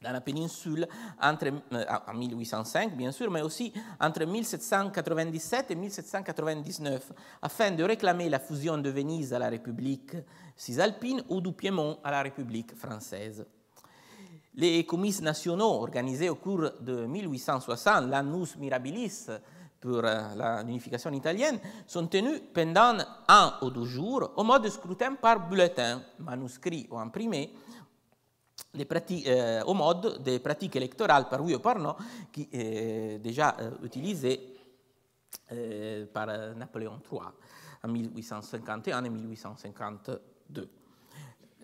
dans la péninsule entre, euh, en 1805, bien sûr, mais aussi entre 1797 et 1799, afin de réclamer la fusion de Venise à la République cisalpine ou du Piémont à la République française. Les comices nationaux organisés au cours de 1860, l'annus mirabilis pour euh, l'unification italienne, sont tenus pendant un ou deux jours au mode de scrutin par bulletin, manuscrit ou imprimé, au eh, pratiques, des pratiques électorales, par oui ou par non, qui est eh, déjà eh, utilisées par Napoléon III en 1851 et 1852.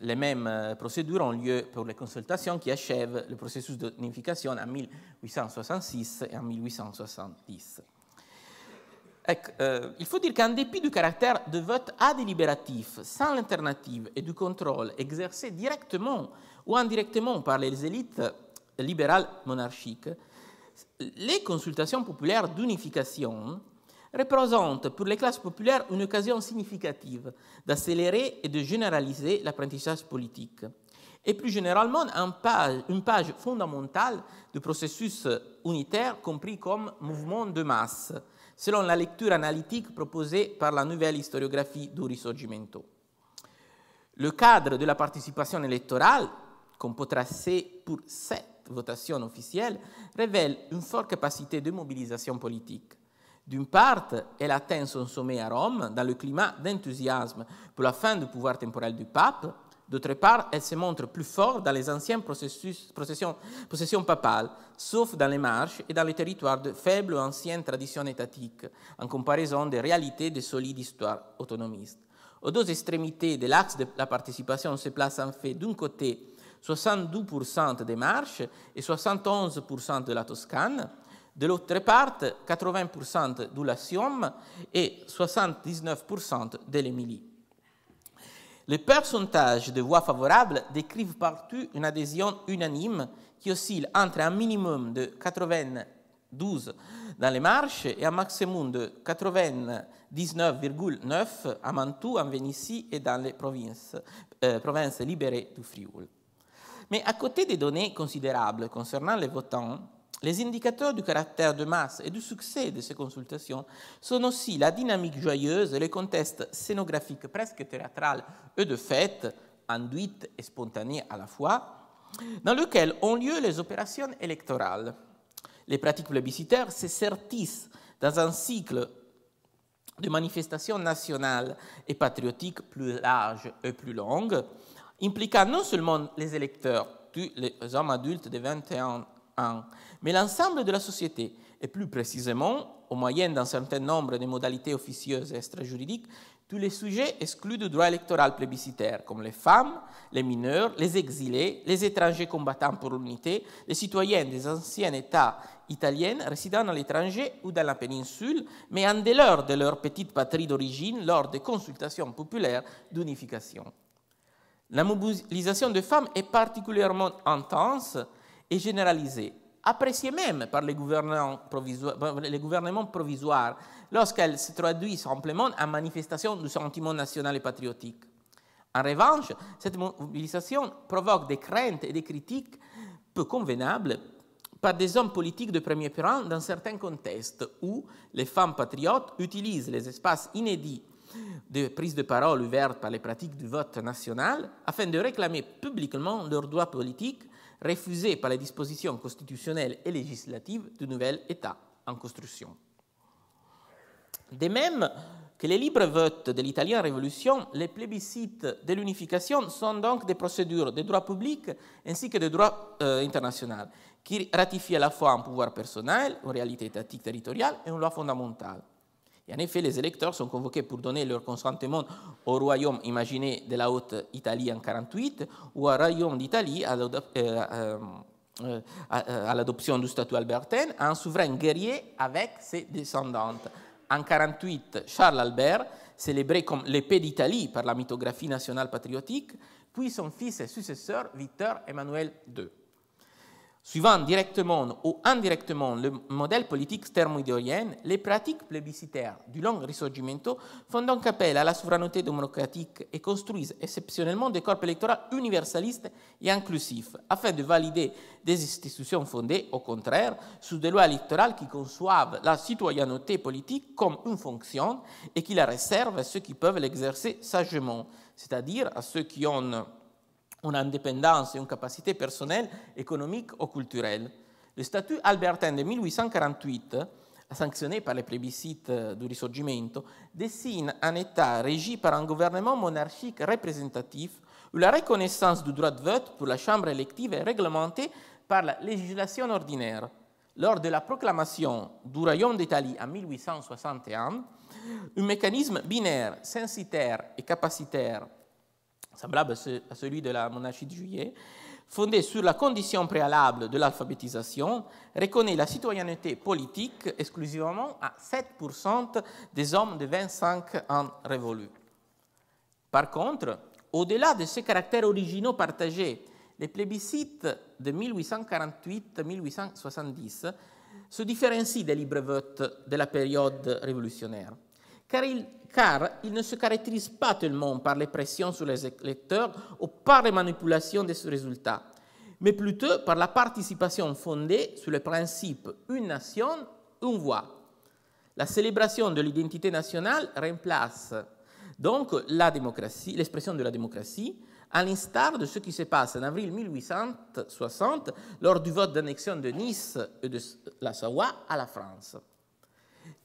Les mêmes procédures ont lieu pour les consultations qui achèvent le processus d'unification en 1866 et en 1870. il faut dire qu'en dépit du caractère de vote adélibératif, sans l'alternative et du contrôle exercé directement ou indirectement par les élites libérales monarchiques, les consultations populaires d'unification représentent pour les classes populaires une occasion significative d'accélérer et de généraliser l'apprentissage politique, et plus généralement un page, une page fondamentale du processus unitaire compris comme mouvement de masse, selon la lecture analytique proposée par la nouvelle historiographie du Risorgimento. Le cadre de la participation électorale, qu'on peut tracer pour cette votation officielle révèle une forte capacité de mobilisation politique. D'une part, elle atteint son sommet à Rome dans le climat d'enthousiasme pour la fin du pouvoir temporel du pape. D'autre part, elle se montre plus forte dans les anciennes processions, papales, sauf dans les marches et dans les territoires de faibles ou anciennes traditions étatiques, en comparaison des réalités des solides histoires autonomistes. Aux deux extrémités de l'axe de la participation se place en fait d'un côté 72% des Marches et 71% de la Toscane, de l'autre part 80% de la et 79% de l'Émilie. Les pourcentages de voix favorables décrivent partout une adhésion unanime qui oscille entre un minimum de 92 dans les marches et un maximum de 99,9 à Mantoue, en Vénitie et dans les provinces, euh, provinces libérées du Frioul. Mais à côté des données considérables concernant les votants, les indicateurs du caractère de masse et du succès de ces consultations sont aussi la dynamique joyeuse et le contexte scénographique presque théâtral et de fête, induite et spontanée à la fois, dans lequel ont lieu les opérations électorales. Les pratiques plébiscitaires se dans un cycle de manifestations nationales et patriotiques plus larges et plus longues, impliquant non seulement les électeurs, tous les hommes adultes de 21 ans, mais l'ensemble de la société, et plus précisément, au moyen d'un certain nombre de modalités officieuses et extrajuridiques, tous les sujets exclus du droit électoral plébiscitaire, comme les femmes, les mineurs, les exilés, les étrangers combattants pour l'unité, les citoyens des anciens États italiens résidant à l'étranger ou dans la péninsule, mais en dehors de leur petite patrie d'origine lors des consultations populaires d'unification. La mobilisation des femmes est particulièrement intense et généralisée, appréciée même par les gouvernements provisoires, les gouvernements provisoires lorsqu'elle se traduit simplement en manifestation du sentiment national et patriotique. En revanche, cette mobilisation provoque des craintes et des critiques peu convenables par des hommes politiques de premier plan dans certains contextes où les femmes patriotes utilisent les espaces inédits de prise de parole ouverte par les pratiques du vote national afin de réclamer publiquement leurs droits politiques refusés par les dispositions constitutionnelles et législatives du nouvel État en construction. De même que les libres votes de l'Italienne Révolution, les plébiscites de l'unification sont donc des procédures de droit public ainsi que de droit euh, international, qui ratifient à la fois un pouvoir personnel, une réalité étatique territoriale et une loi fondamentale en effet, les électeurs sont convoqués pour donner leur consentement au royaume imaginé de la Haute-Italie en 48 ou au royaume d'Italie à euh, euh, euh, l'adoption du statut albertain à un souverain guerrier avec ses descendantes. En 48, Charles Albert, célébré comme l'épée d'Italie par la mythographie nationale patriotique, puis son fils et successeur Victor Emmanuel II. Suivant directement ou indirectement le modèle politique thermidorien, les pratiques plébiscitaires du long Risorgimento font donc appel à la souveraineté démocratique et construisent exceptionnellement des corps électoraux universalistes et inclusifs, afin de valider des institutions fondées, au contraire, sous des lois électorales qui conçoivent la citoyenneté politique comme une fonction et qui la réservent à ceux qui peuvent l'exercer sagement, c'est-à-dire à ceux qui ont une indépendance et une capacité personnelle, économique ou culturelle. Le statut albertain de 1848, sanctionné par les plébiscites euh, du Risorgimento, dessine un État régi par un gouvernement monarchique représentatif où la reconnaissance du droit de vote pour la Chambre élective est réglementée par la législation ordinaire. Lors de la proclamation du Royaume d'Italie en 1861, un mécanisme binaire, censitaire et capacitaire semblable à celui de la monarchie de juillet, fondée sur la condition préalable de l'alphabétisation, reconnaît la citoyenneté politique exclusivement à 7% des hommes de 25 ans révolus. Par contre, au-delà de ces caractères originaux partagés, les plébiscites de 1848-1870 se différencient des libres votes de la période révolutionnaire, car ils car il ne se caractérise pas tellement par les pressions sur les électeurs ou par les manipulations de ce résultat, mais plutôt par la participation fondée sur le principe une nation, une voix. La célébration de l'identité nationale remplace donc l'expression de la démocratie, à l'instar de ce qui se passe en avril 1860 lors du vote d'annexion de Nice et de la Savoie à la France.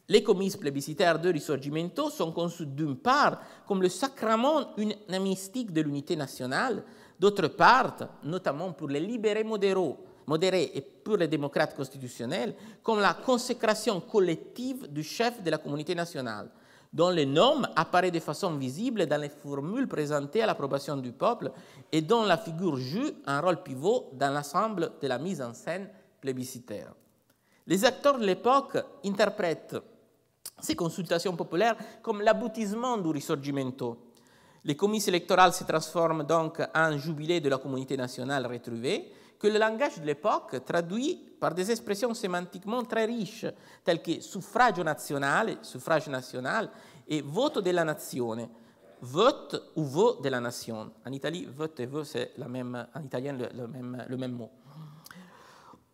Les commises plébiscitaires de Risorgimento sont conçues d'une part comme le sacrement unamistique de l'unité nationale, d'autre part, notamment pour les libérés modéraux, modérés et pour les démocrates constitutionnels, comme la consécration collective du chef de la communauté nationale, dont le nom apparaît de façon visible dans les formules présentées à l'approbation du peuple et dont la figure joue un rôle pivot dans l'ensemble de la mise en scène plébiscitaire. Les acteurs de l'époque interprètent ces consultations populaires comme l'aboutissement du Risorgimento. Les comices électorales se transforment donc en jubilé de la communauté nationale retrouvée, que le langage de l'époque traduit par des expressions sémantiquement très riches, telles que suffrage national, suffrage national et vote de la nazione, vote ou vote de la nation. En Italie, vote et vote, c'est la même, en italien le, même, le même mot.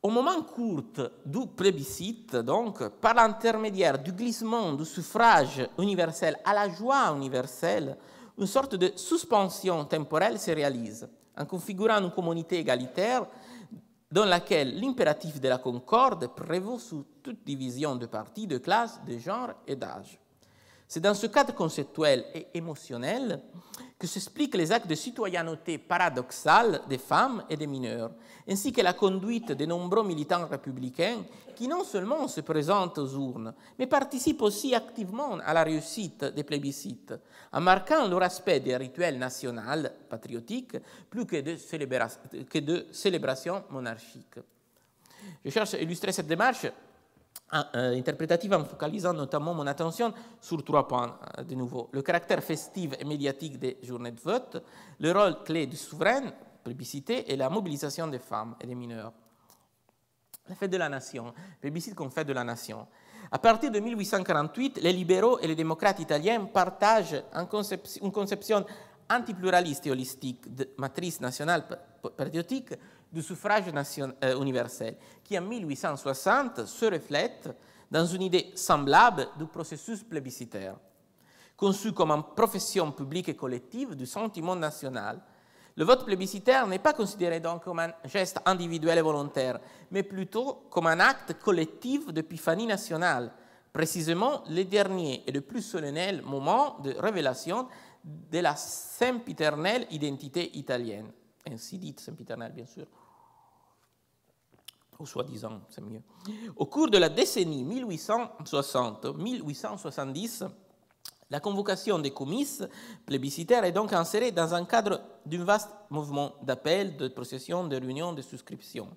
Au moment court du plébiscite, donc, par l'intermédiaire du glissement du suffrage universel à la joie universelle, une sorte de suspension temporelle se réalise, en configurant une communauté égalitaire dans laquelle l'impératif de la concorde prévaut sous toute division de parties, de classe, de genre et d'âge. C'est dans ce cadre conceptuel et émotionnel que s'expliquent les actes de citoyenneté paradoxale des femmes et des mineurs, ainsi que la conduite de nombreux militants républicains qui non seulement se présentent aux urnes, mais participent aussi activement à la réussite des plébiscites, en marquant leur aspect des rituels national patriotiques plus que de, que de célébrations monarchiques. Je cherche à illustrer cette démarche euh, interprétative en focalisant notamment mon attention sur trois points euh, de nouveau. Le caractère festif et médiatique des journées de vote, le rôle clé du souverain, plébiscité, et la mobilisation des femmes et des mineurs. La fête de la nation, plébiscite qu'on fait de la nation. À partir de 1848, les libéraux et les démocrates italiens partagent une conception antipluraliste et holistique de matrice nationale patriotique du suffrage euh, universel, qui en 1860 se reflète dans une idée semblable du processus plébiscitaire, conçu comme une profession publique et collective du sentiment national. Le vote plébiscitaire n'est pas considéré donc comme un geste individuel et volontaire, mais plutôt comme un acte collectif d'épiphanie nationale, précisément le dernier et le plus solennel moment de révélation de la sempiternelle identité italienne ainsi dite sempiternelle, bien sûr, ou soi-disant, c'est mieux. Au cours de la décennie 1860-1870, la convocation des comices plébiscitaires est donc insérée dans un cadre d'un vaste mouvement d'appels, de processions, de réunions, de souscriptions.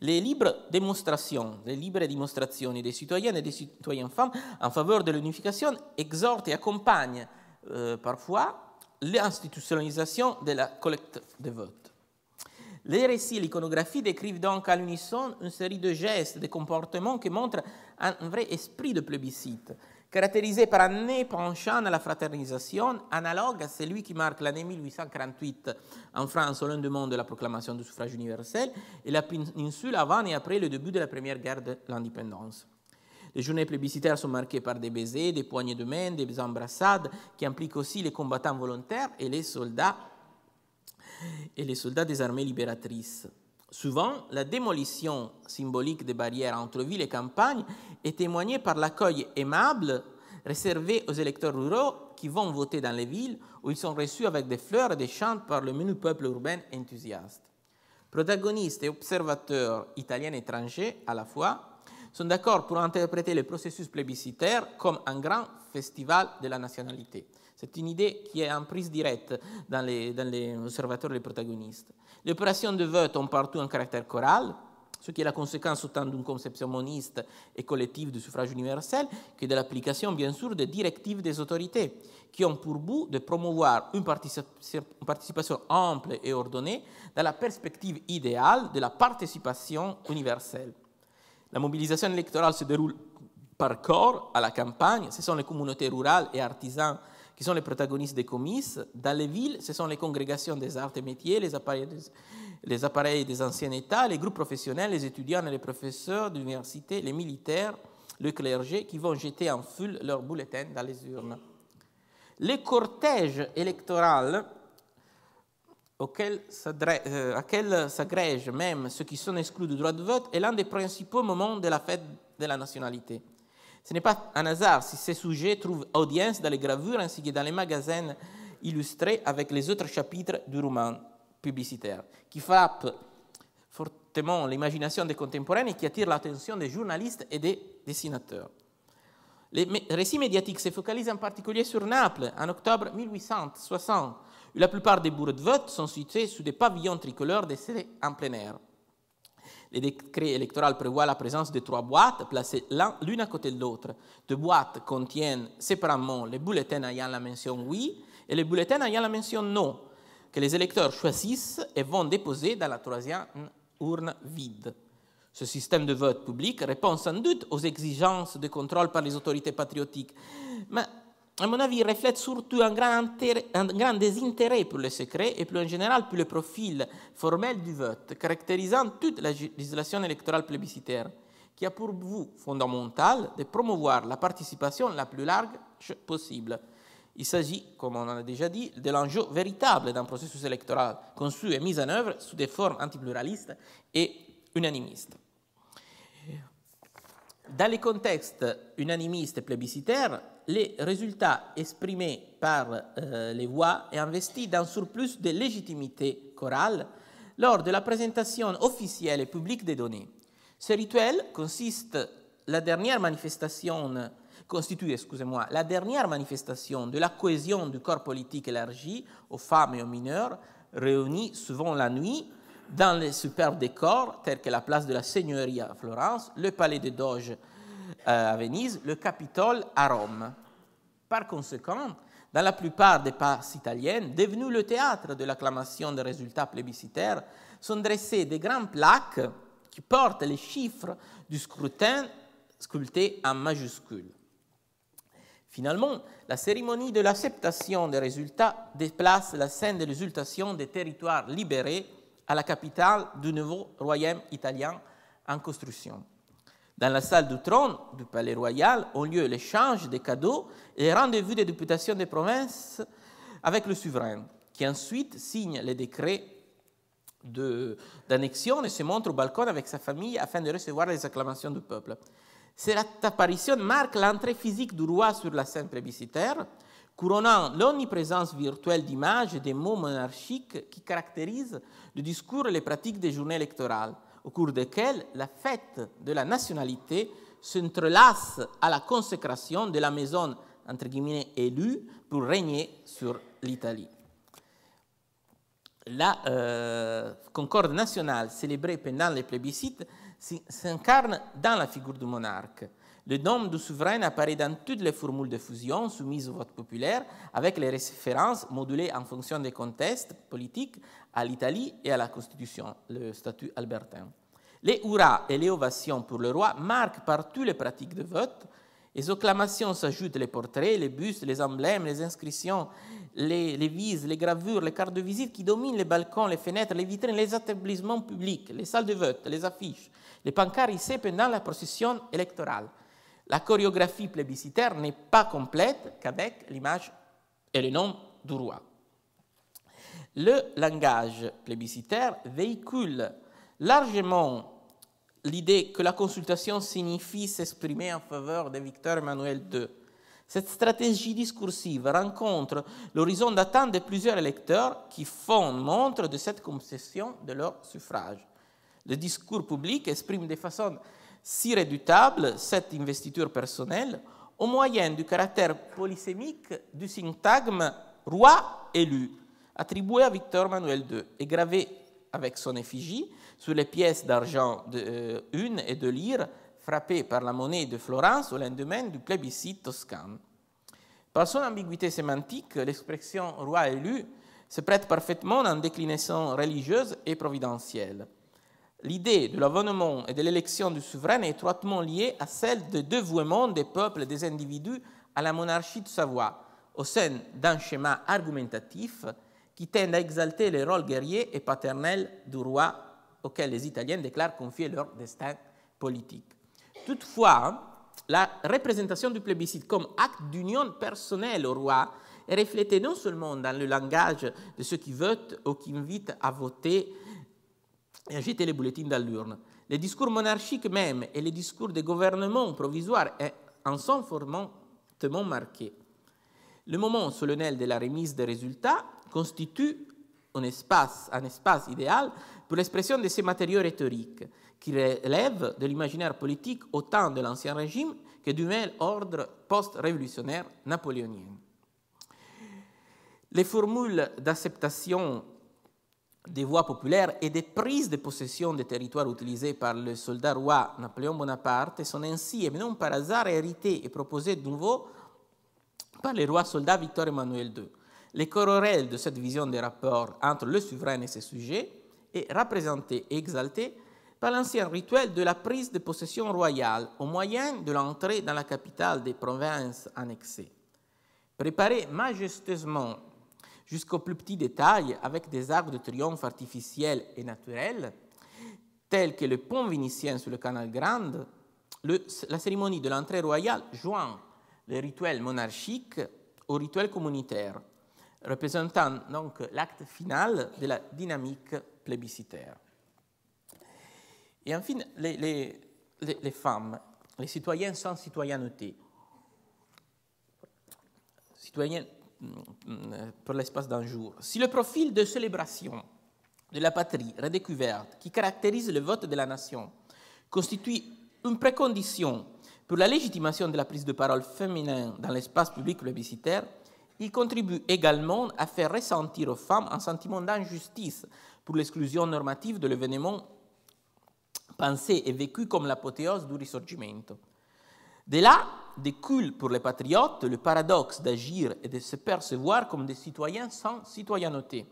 Les libres démonstrations, les libres démonstrations des citoyennes et des citoyens femmes en faveur de l'unification exhortent et accompagnent euh, parfois l'institutionnalisation de la collecte de votes. Les récits et l'iconographie décrivent donc à l'unisson une série de gestes, de comportements qui montrent un vrai esprit de plébiscite, caractérisé par un nez penchant à la fraternisation, analogue à celui qui marque l'année 1848 en France au lendemain de la proclamation du suffrage universel et la péninsule avant et après le début de la première guerre de l'indépendance. Les journées plébiscitaires sont marquées par des baisers, des poignées de main, des embrassades, qui impliquent aussi les combattants volontaires et les soldats, et les soldats des armées libératrices. Souvent, la démolition symbolique des barrières entre ville et campagne est témoignée par l'accueil aimable réservé aux électeurs ruraux qui vont voter dans les villes où ils sont reçus avec des fleurs et des chants par le menu peuple urbain enthousiaste. Protagonistes et observateurs italiens et étrangers à la fois, sont d'accord pour interpréter le processus plébiscitaire comme un grand festival de la nationalité. C'est une idée qui est en prise directe dans les, observateurs et les protagonistes. Les opérations de vote ont partout un caractère choral, ce qui est la conséquence autant d'une conception moniste et collective du suffrage universel que de l'application, bien sûr, des directives des autorités, qui ont pour but de promouvoir une, participation ample et ordonnée dans la perspective idéale de la participation universelle. La mobilisation électorale se déroule par corps à la campagne. Ce sont les communautés rurales et artisans qui sont les protagonistes des comices. Dans les villes, ce sont les congrégations des arts et métiers, les appareils, les appareils des anciens États, les groupes professionnels, les étudiants et les professeurs d'université, les militaires, le clergé qui vont jeter en foule leurs bulletins dans les urnes. Les cortèges électoraux euh, auquel s'agrègent même ceux qui sont exclus du droit de vote, est l'un des principaux moments de la fête de la nationalité. Ce n'est pas un hasard si ces sujets trouvent audience dans les gravures ainsi que dans les magazines illustrés avec les autres chapitres du roman publicitaire, qui frappe fortement l'imagination des contemporains et qui attire l'attention des journalistes et des dessinateurs. Les récits médiatiques se focalisent en particulier sur Naples en octobre 1860 la plupart des bureaux de vote sont situés sous des pavillons tricolores dessinés en plein air. Le décret électoral prévoit la présence de trois boîtes placées l'une à côté de l'autre. Deux boîtes contiennent séparément les bulletins ayant la mention oui et les bulletins ayant la mention non, que les électeurs choisissent et vont déposer dans la troisième urne vide. Ce système de vote public répond sans doute aux exigences de contrôle par les autorités patriotiques, mais à mon avis, reflète surtout un grand, un désintérêt pour le secret et plus en général pour le profil formel du vote, caractérisant toute la législation électorale plébiscitaire, qui a pour but fondamental de promouvoir la participation la plus large possible. Il s'agit, comme on en a déjà dit, de l'enjeu véritable d'un processus électoral conçu et mis en œuvre sous des formes antipluralistes et unanimistes. Dans les contextes unanimistes et plébiscitaires, les résultats exprimés par euh, les voix et investis d'un surplus de légitimité chorale lors de la présentation officielle et publique des données. Ce rituel consiste la dernière manifestation constitue, excusez-moi, la dernière manifestation de la cohésion du corps politique élargi aux femmes et aux mineurs, réunis souvent la nuit dans les superbes décors tels que la place de la Seigneurie à Florence, le palais des Doges euh, à Venise, le Capitole à Rome. Par conséquent, dans la plupart des passes italiennes, devenues le théâtre de l'acclamation des résultats plébiscitaires, sont dressées des grandes plaques qui portent les chiffres du scrutin sculptés en majuscules. Finalement, la cérémonie de l'acceptation des résultats déplace la scène de l'exultation des territoires libérés à la capitale du nouveau royaume italien en construction. Dans la salle du trône du palais royal ont lieu l'échange des cadeaux et les rendez-vous des députations des provinces avec le souverain, qui ensuite signe les décrets d'annexion et se montre au balcon avec sa famille afin de recevoir les acclamations du peuple. Cette apparition marque l'entrée physique du roi sur la scène prébiscitaire, couronnant l'omniprésence virtuelle d'images et des mots monarchiques qui caractérisent le discours et les pratiques des journées électorales au cours desquels la fête de la nationalité s'entrelace à la consécration de la maison, entre guillemets, élue pour régner sur l'Italie. La euh, concorde nationale célébrée pendant les plébiscites s'incarne dans la figure du monarque. Le nom du souverain apparaît dans toutes les formules de fusion soumises au vote populaire, avec les références modulées en fonction des contextes politiques à l'Italie et à la Constitution, le statut Albertin. Les hurrahs et les ovations pour le roi marquent partout les pratiques de vote. Les acclamations s'ajoutent les portraits, les bustes, les emblèmes, les inscriptions, les, les vises, les gravures, les cartes de visite qui dominent les balcons, les fenêtres, les vitrines, les établissements publics, les salles de vote, les affiches, les pancartes hissées pendant la procession électorale. La chorégraphie plébiscitaire n'est pas complète qu'avec l'image et le nom du roi. Le langage plébiscitaire véhicule largement l'idée que la consultation signifie s'exprimer en faveur de Victor Emmanuel II. Cette stratégie discursive rencontre l'horizon d'attente de plusieurs électeurs qui font montre de cette concession de leur suffrage. Le discours public exprime de façon si redoutable, cette investiture personnelle, au moyen du caractère polysémique du syntagme roi élu, attribué à Victor Manuel II et gravé avec son effigie sur les pièces d'argent de euh, une et de lire frappées par la monnaie de Florence au lendemain du plébiscite toscan. Par son ambiguïté sémantique, l'expression roi élu se prête parfaitement en une déclinaison religieuse et providentielle l'idée de l'avènement et de l'élection du souverain est étroitement liée à celle de dévouement des peuples et des individus à la monarchie de Savoie, au sein d'un schéma argumentatif qui tend à exalter les rôles guerriers et paternels du roi auquel les Italiens déclarent confier leur destin politique. Toutefois, la représentation du plébiscite comme acte d'union personnelle au roi est reflétée non seulement dans le langage de ceux qui votent ou qui invitent à voter et les bulletins dans l'urne. Les discours monarchiques même et les discours des gouvernements provisoires en sont fortement marqués. Le moment solennel de la remise des résultats constitue un espace, un espace idéal pour l'expression de ces matériaux rhétoriques qui relèvent de l'imaginaire politique autant de l'Ancien Régime que du même ordre post-révolutionnaire napoléonien. Les formules d'acceptation des voies populaires et des prises de possession des territoires utilisés par le soldat roi Napoléon Bonaparte sont ainsi, et non par hasard, héritées et proposées de nouveau par les rois soldats Victor Emmanuel II. Les corollaires de cette vision des rapports entre le souverain et ses sujets est représentée et exaltée par l'ancien rituel de la prise de possession royale au moyen de l'entrée dans la capitale des provinces annexées. Préparée majestueusement jusqu'au plus petit détail avec des arcs de triomphe artificiels et naturels, tels que le pont vénitien sur le canal Grande, le, la cérémonie de l'entrée royale joint le rituel monarchique au rituel communautaire, représentant donc l'acte final de la dynamique plébiscitaire. Et enfin, les, les, les femmes, les citoyens sans citoyenneté, citoyennes euh, pour l'espace d'un jour. Si le profil de célébration de la patrie redécouverte qui caractérise le vote de la nation constitue une précondition pour la légitimation de la prise de parole féminine dans l'espace public publicitaire, il contribue également à faire ressentir aux femmes un sentiment d'injustice pour l'exclusion normative de l'événement pensé et vécu comme l'apothéose du risorgimento. De là découle pour les patriotes le paradoxe d'agir et de se percevoir comme des citoyens sans citoyenneté,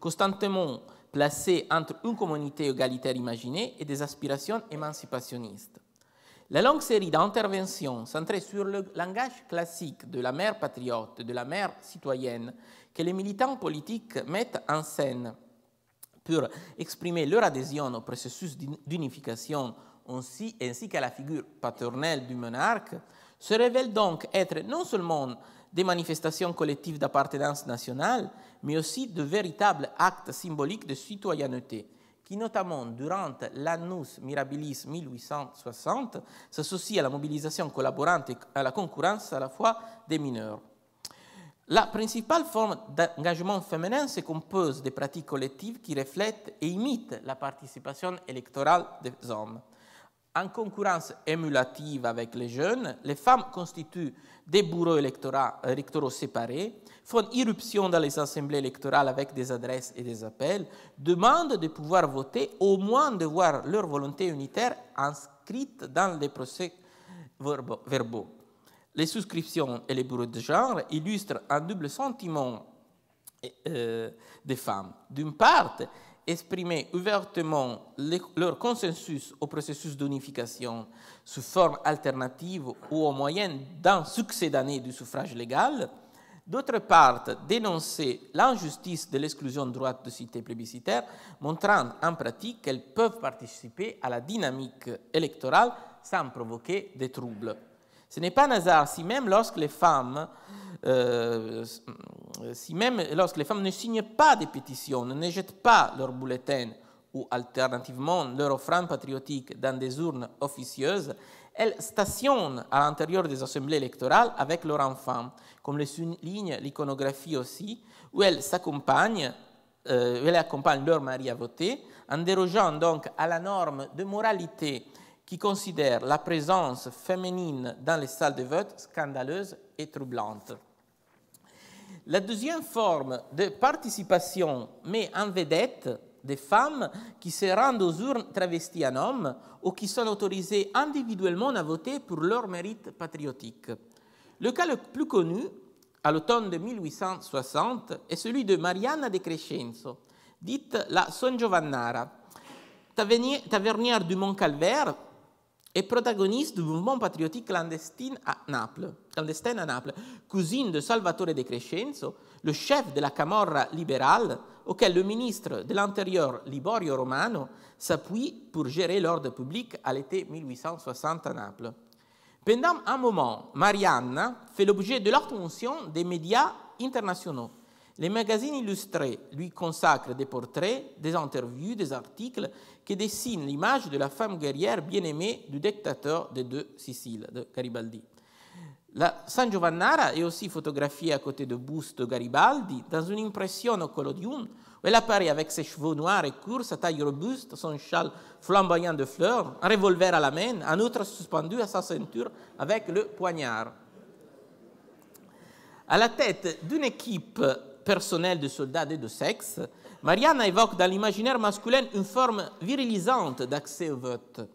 constamment placés entre une communauté égalitaire imaginée et des aspirations émancipationnistes. La longue série d'interventions centrées sur le langage classique de la mère patriote, de la mère citoyenne, que les militants politiques mettent en scène pour exprimer leur adhésion au processus d'unification ainsi, ainsi qu'à la figure paternelle du monarque, se révèlent donc être non seulement des manifestations collectives d'appartenance nationale, mais aussi de véritables actes symboliques de citoyenneté, qui notamment durant l'annus mirabilis 1860 s'associe à la mobilisation collaborante et à la concurrence à la fois des mineurs. La principale forme d'engagement féminin se compose des pratiques collectives qui reflètent et imitent la participation électorale des hommes en concurrence émulative avec les jeunes, les femmes constituent des bourreaux euh, électoraux séparés, font irruption dans les assemblées électorales avec des adresses et des appels, demandent de pouvoir voter, au moins de voir leur volonté unitaire inscrite dans les procès verbaux. Les souscriptions et les bourreaux de genre illustrent un double sentiment euh, des femmes. D'une part, exprimer ouvertement leur consensus au processus d'unification sous forme alternative ou au moyen d'un succès d'année du suffrage légal, d'autre part dénoncer l'injustice de l'exclusion de droite de cité plébiscitaire, montrant en pratique qu'elles peuvent participer à la dynamique électorale sans provoquer des troubles. Ce n'est pas un hasard si même lorsque les femmes, euh, si même lorsque les femmes ne signent pas des pétitions, ne jettent pas leurs bulletins ou alternativement leur offrande patriotique dans des urnes officieuses, elles stationnent à l'intérieur des assemblées électorales avec leurs enfants, comme le souligne l'iconographie aussi, où elles s'accompagnent, euh, elles accompagnent leur mari à voter, en dérogeant donc à la norme de moralité qui considère la présence féminine dans les salles de vote scandaleuse et troublante. La deuxième forme de participation met en vedette des femmes qui se rendent aux urnes travesties en hommes ou qui sont autorisées individuellement à voter pour leur mérite patriotique. Le cas le plus connu, à l'automne de 1860, est celui de Mariana de Crescenzo, dite la Son Giovannara, tavernière du Mont Calvaire, est protagoniste du mouvement patriotique clandestin à Naples, clandestin à Naples cousine de Salvatore De Crescenzo, le chef de la Camorra libérale, auquel le ministre de l'Intérieur Liborio Romano s'appuie pour gérer l'ordre public à l'été 1860 à Naples. Pendant un moment, Marianna fait l'objet de l'attention des médias internationaux. Les magazines illustrés lui consacrent des portraits, des interviews, des articles qui dessine l'image de la femme guerrière bien-aimée du dictateur des deux Siciles, de Garibaldi. La San Giovannara est aussi photographiée à côté de Busto Garibaldi dans une impression au collodium où elle apparaît avec ses cheveux noirs et courts, sa taille robuste, son châle flamboyant de fleurs, un revolver à la main, un autre suspendu à sa ceinture avec le poignard. À la tête d'une équipe personnel de soldats des deux sexes, Mariana évoque dans l'imaginaire masculin une forme virilisante d'accès au vote,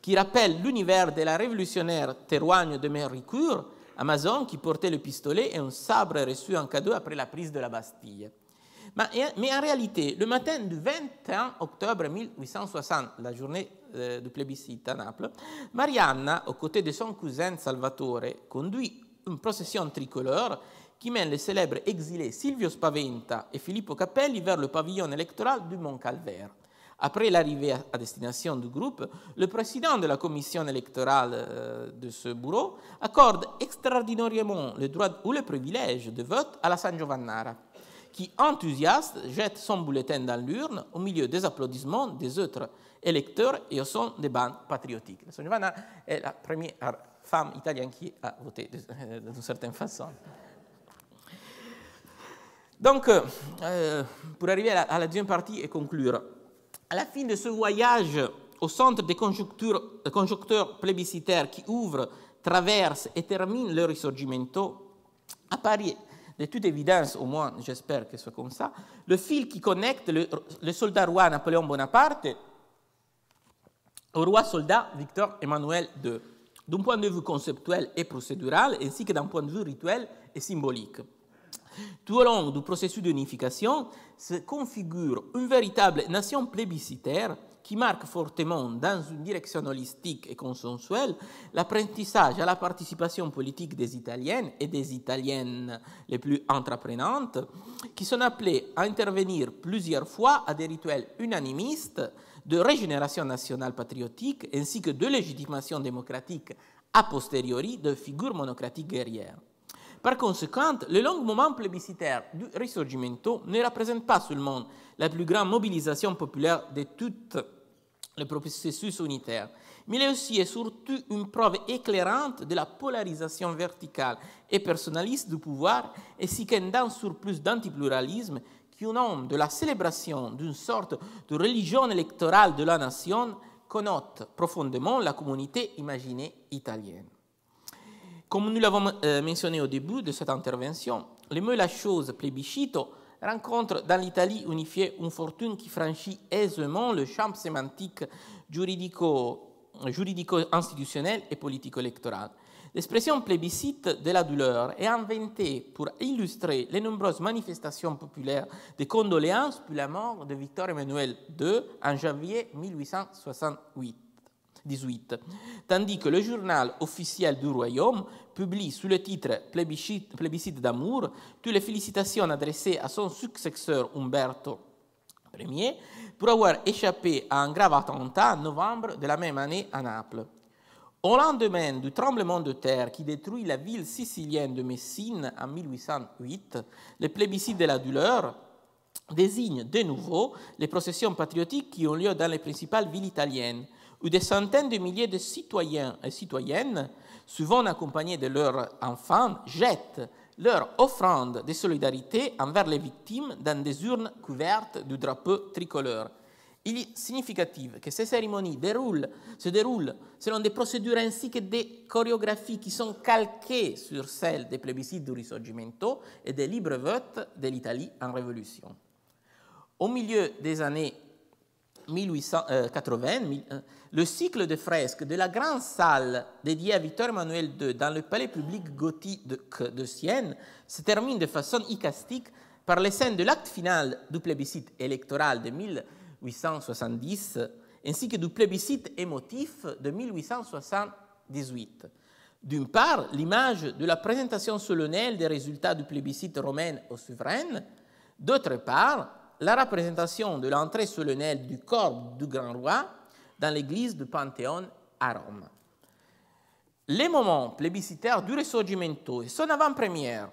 qui rappelle l'univers de la révolutionnaire Théroigne de Méricourt, Amazon qui portait le pistolet et un sabre reçu en cadeau après la prise de la Bastille. Mais en réalité, le matin du 21 octobre 1860, la journée euh, du plébiscite à Naples, Marianna, aux côtés de son cousin Salvatore, conduit une procession tricolore qui mène les célèbres exilés Silvio Spaventa et Filippo Capelli vers le pavillon électoral du Mont Calvaire. Après l'arrivée à destination du groupe, le président de la commission électorale euh, de ce bureau accorde extraordinairement le droit ou le privilège de vote à la San Giovannara, qui, enthousiaste, jette son bulletin dans l'urne au milieu des applaudissements des autres électeurs et au son des bandes patriotiques. La San Giovannara est la première femme italienne qui a voté euh, d'une certaine façon. Donc, euh, euh, pour arriver à la, deuxième partie et conclure, à la fin de ce voyage au centre des conjoncteurs euh, plébiscitaires qui ouvrent, traversent et terminent le Risorgimento, à Paris, de toute évidence, au moins j'espère que ce soit comme ça, le fil qui connecte le, le soldat roi Napoléon Bonaparte au roi soldat Victor Emmanuel II, d'un point de vue conceptuel et procédural, ainsi que d'un point de vue rituel et symbolique. Tout au long du processus d'unification se configure une véritable nation plébiscitaire qui marque fortement, dans une direction holistique et consensuelle, l'apprentissage à la participation politique des Italiennes et des Italiennes les plus entreprenantes, qui sont appelées à intervenir plusieurs fois à des rituels unanimistes de régénération nationale patriotique ainsi que de légitimation démocratique a posteriori de figures monocratiques guerrières. Par conséquent, le long moment plébiscitaire du Risorgimento ne représente pas seulement la plus grande mobilisation populaire de tout le processus unitaire, mais il est aussi et surtout une preuve éclairante de la polarisation verticale et personnaliste du pouvoir, ainsi qu'un sur surplus d'antipluralisme qui au nom de la célébration d'une sorte de religion électorale de la nation connote profondément la communauté imaginée italienne. Comme nous l'avons euh, mentionné au début de cette intervention, le mot la chose plébiscito rencontre dans l'Italie unifiée une fortune qui franchit aisément le champ sémantique juridico-institutionnel et politico-électoral. L'expression plébiscite de la douleur est inventée pour illustrer les nombreuses manifestations populaires de condoléances pour la mort de Victor Emmanuel II en janvier 1868 tandis que le journal officiel du royaume publie sous le titre Plébiscite, d'amour toutes les félicitations adressées à son successeur Umberto Ier pour avoir échappé à un grave attentat en novembre de la même année à Naples. Au lendemain du tremblement de terre qui détruit la ville sicilienne de Messine en 1808, le plébiscite de la douleur désigne de nouveau les processions patriotiques qui ont lieu dans les principales villes italiennes, où des centaines de milliers de citoyens et citoyennes, souvent accompagnés de leurs enfants, jettent leur offrande de solidarité envers les victimes dans des urnes couvertes du drapeau tricolore. Il est significatif que ces cérémonies se déroulent selon des procédures ainsi que des chorégraphies qui sont calquées sur celles des plébiscites du Risorgimento et des libres votes de l'Italie en révolution. Au milieu des années 1880, euh, euh, le cycle de fresques de la grande salle dédiée à Victor Emmanuel II dans le palais public gothique de Sienne se termine de façon icastique par les scènes de l'acte final du plébiscite électoral de 1870 ainsi que du plébiscite émotif de 1878. D'une part, l'image de la présentation solennelle des résultats du plébiscite romain au souverain, d'autre part, la représentation de l'entrée solennelle du corps du grand roi dans l'église du Panthéon à Rome. Les moments plébiscitaires du Risorgimento et son avant-première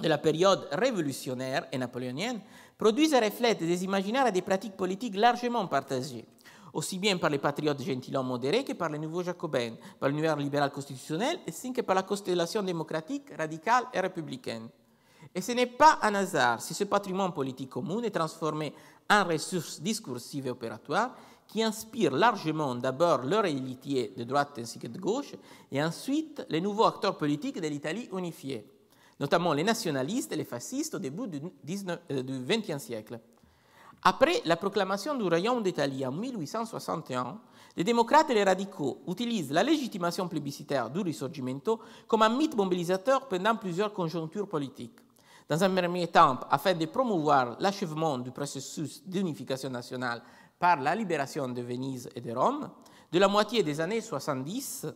de la période révolutionnaire et napoléonienne produisent et reflètent des imaginaires et des pratiques politiques largement partagées, aussi bien par les patriotes gentilhommes modérés que par les nouveaux jacobins, par l'univers libéral constitutionnel ainsi que par la constellation démocratique, radicale et républicaine. Et ce n'est pas un hasard si ce patrimoine politique commun est transformé en ressources discursives et opératoires qui inspire largement d'abord leurs élitiers de droite ainsi que de gauche et ensuite les nouveaux acteurs politiques de l'Italie unifiée, notamment les nationalistes et les fascistes au début du XXe euh, siècle. Après la proclamation du Royaume d'Italie en 1861, les démocrates et les radicaux utilisent la légitimation plébiscitaire du Risorgimento comme un mythe mobilisateur pendant plusieurs conjonctures politiques dans un premier temps, afin de promouvoir l'achèvement du processus d'unification nationale par la libération de Venise et de Rome, de la moitié des années 70,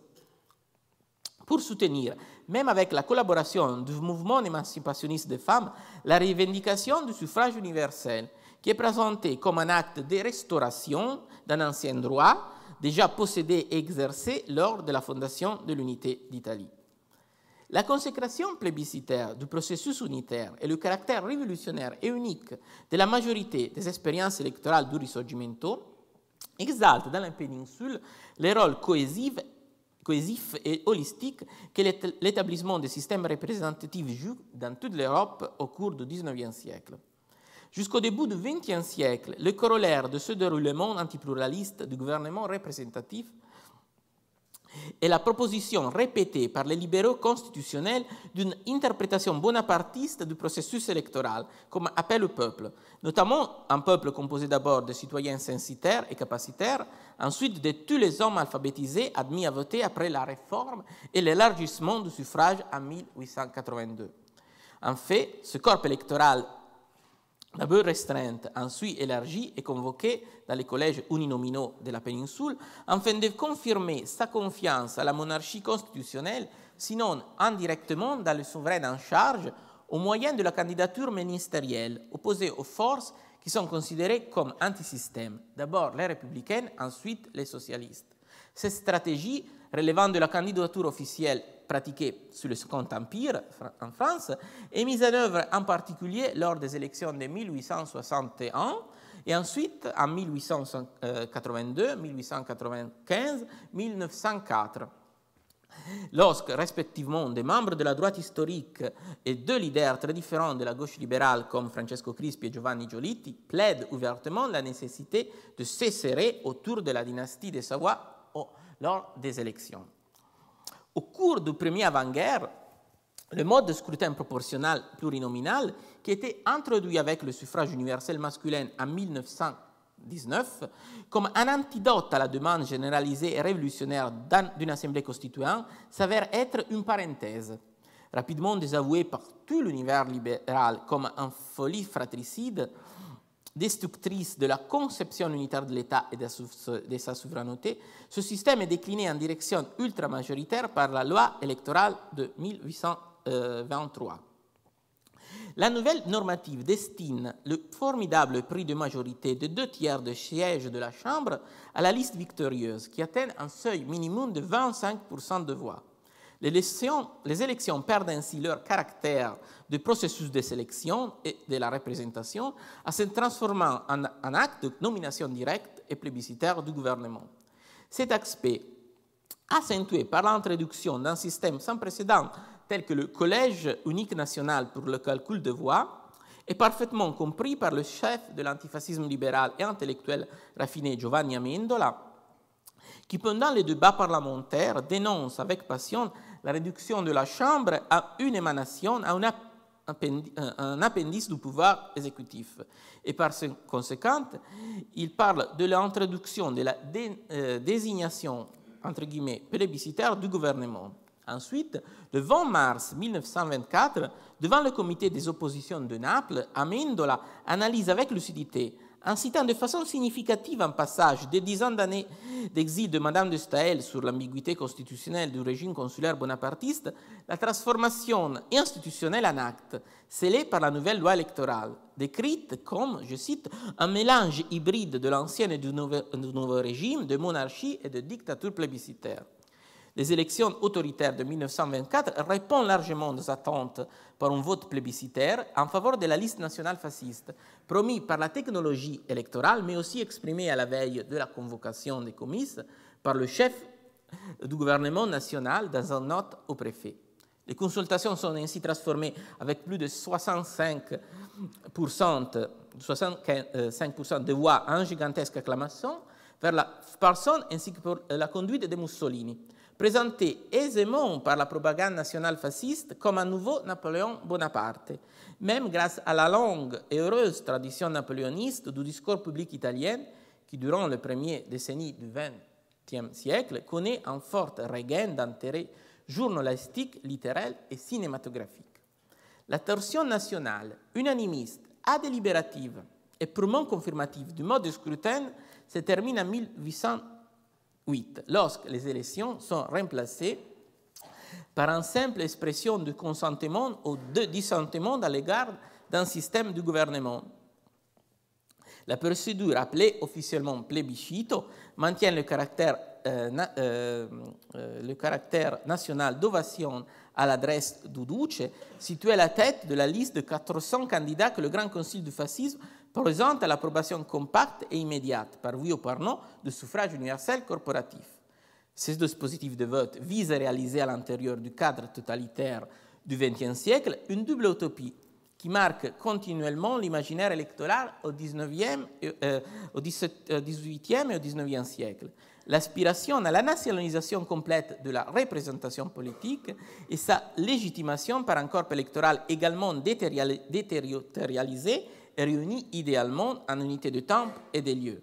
pour soutenir, même avec la collaboration du mouvement émancipationniste des femmes, la revendication du suffrage universel, qui est présenté comme un acte de restauration d'un ancien droit déjà possédé et exercé lors de la fondation de l'unité d'Italie. La consécration plébiscitaire du processus unitaire et le caractère révolutionnaire et unique de la majorité des expériences électorales du Risorgimento exaltent dans la péninsule les rôles cohésifs cohésif et holistique que l'établissement des systèmes représentatifs joue dans toute l'Europe au cours du XIXe siècle. Jusqu'au début du XXe siècle, le corollaire de ce déroulement antipluraliste du gouvernement représentatif est la proposition répétée par les libéraux constitutionnels d'une interprétation bonapartiste du processus électoral comme appelle au peuple, notamment un peuple composé d'abord de citoyens censitaires et capacitaires, ensuite de tous les hommes alphabétisés admis à voter après la réforme et l'élargissement du suffrage en 1882. En fait, ce corps électoral d'abord restreinte, ensuite élargie et convoquée dans les collèges uninominaux de la péninsule, afin de confirmer sa confiance à la monarchie constitutionnelle, sinon indirectement dans le souverain en charge, au moyen de la candidature ministérielle opposée aux forces qui sont considérées comme antisystèmes, d'abord les républicaines, ensuite les socialistes. Cette stratégie, relevant de la candidature officielle pratiquée sous le Second Empire en France et mise en œuvre en particulier lors des élections de 1861 et ensuite en 1882, 1895, 1904 lorsque respectivement des membres de la droite historique et deux leaders très différents de la gauche libérale comme Francesco Crispi et Giovanni Giolitti plaident ouvertement la nécessité de s'esserrer autour de la dynastie des Savoie lors des élections. Au cours du premier avant-guerre, le mode de scrutin proportionnel plurinominal, qui était introduit avec le suffrage universel masculin en 1919 comme un antidote à la demande généralisée et révolutionnaire d'une assemblée constituante, s'avère être une parenthèse. Rapidement désavouée par tout l'univers libéral comme un folie fratricide, destructrice de la conception unitaire de l'État et de sa souveraineté, ce système est décliné en direction ultramajoritaire par la loi électorale de 1823. Euh, la nouvelle normative destine le formidable prix de majorité de deux tiers de sièges de la Chambre à la liste victorieuse, qui atteint un seuil minimum de 25% de voix. Les élections, les élections perdent ainsi leur caractère de processus de sélection et de la représentation en se transformant en, en acte de nomination directe et plébiscitaire du gouvernement. Cet aspect, accentué par l'introduction d'un système sans précédent tel que le Collège unique national pour le calcul de voix, est parfaitement compris par le chef de l'antifascisme libéral et intellectuel raffiné Giovanni Amendola, qui pendant les débats parlementaires dénonce avec passion la réduction de la Chambre à une émanation, à un euh, appendice du pouvoir exécutif. Et par conséquent, il parle de l'introduction de la euh, désignation, entre guillemets, plébiscitaire du gouvernement. Ensuite, le 20 mars 1924, devant le comité des oppositions de Naples, Amendola analyse avec lucidité en citant de façon significative un passage des dix ans d'années d'exil de Madame de Staël sur l'ambiguïté constitutionnelle du régime consulaire bonapartiste, la transformation institutionnelle en acte, scellée par la nouvelle loi électorale, décrite comme, je cite, un mélange hybride de l'ancien et du nouveau, du nouveau régime, de monarchie et de dictature plébiscitaire. Les élections autoritaires de 1924 répondent largement aux attentes par un vote plébiscitaire en faveur de la liste nationale fasciste, promis par la technologie électorale, mais aussi exprimé à la veille de la convocation des comices par le chef du gouvernement national dans un note au préfet. Les consultations sont ainsi transformées avec plus de 65%, 65 euh, de voix en gigantesque acclamation vers la personne ainsi que pour la conduite de Mussolini présenté aisément par la propagande nationale fasciste comme un nouveau Napoléon Bonaparte, même grâce à la longue et heureuse tradition napoléoniste du discours public italien qui, durant les premières décennies du XXe siècle, connaît un fort regain d'intérêt journalistique, littéraire et cinématographique. La torsion nationale, unanimiste, adélibérative et purement confirmative du mode de scrutin se termine en 1800. 8, lorsque les élections sont remplacées par une simple expression de consentement ou de dissentement à l'égard d'un système de gouvernement. La procédure appelée officiellement plébiscito maintient le caractère, euh, euh, euh, national d'ovation à l'adresse du située situé à la tête de la liste de 400 candidats que le Grand Concile du fascisme présente l'approbation compacte et immédiate, par oui ou par non, du suffrage universel corporatif. Ces dispositifs de vote visent à réaliser à l'intérieur du cadre totalitaire du XXe siècle une double utopie qui marque continuellement l'imaginaire électoral au XVIIIe, euh, euh, au XVIIIe euh, et au XIXe siècle. L'aspiration à la nationalisation complète de la représentation politique et sa légitimation par un corps électoral également déterritorialisé réunis idéalement en unité de temps et de lieux.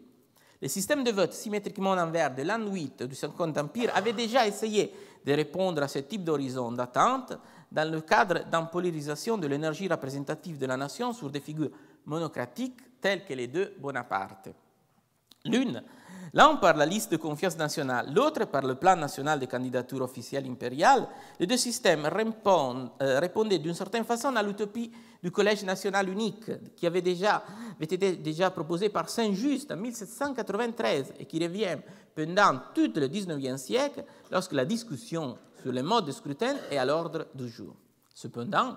Le système de vote symétriquement envers de l'an 8 du Second Empire avait déjà essayé de répondre à ce type d'horizon d'attente dans le cadre d'une polarisation de l'énergie représentative de la nation sur des figures monocratiques telles que les deux Bonaparte. L'une L'un par la liste de confiance nationale, l'autre par le plan national de candidature officielle impériale, les deux systèmes euh, répondaient d'une certaine façon à l'utopie du Collège national unique qui avait déjà été déjà proposé par Saint-Just en 1793 et qui revient pendant tout le 19e siècle lorsque la discussion sur les modes de scrutin est à l'ordre du jour. Cependant,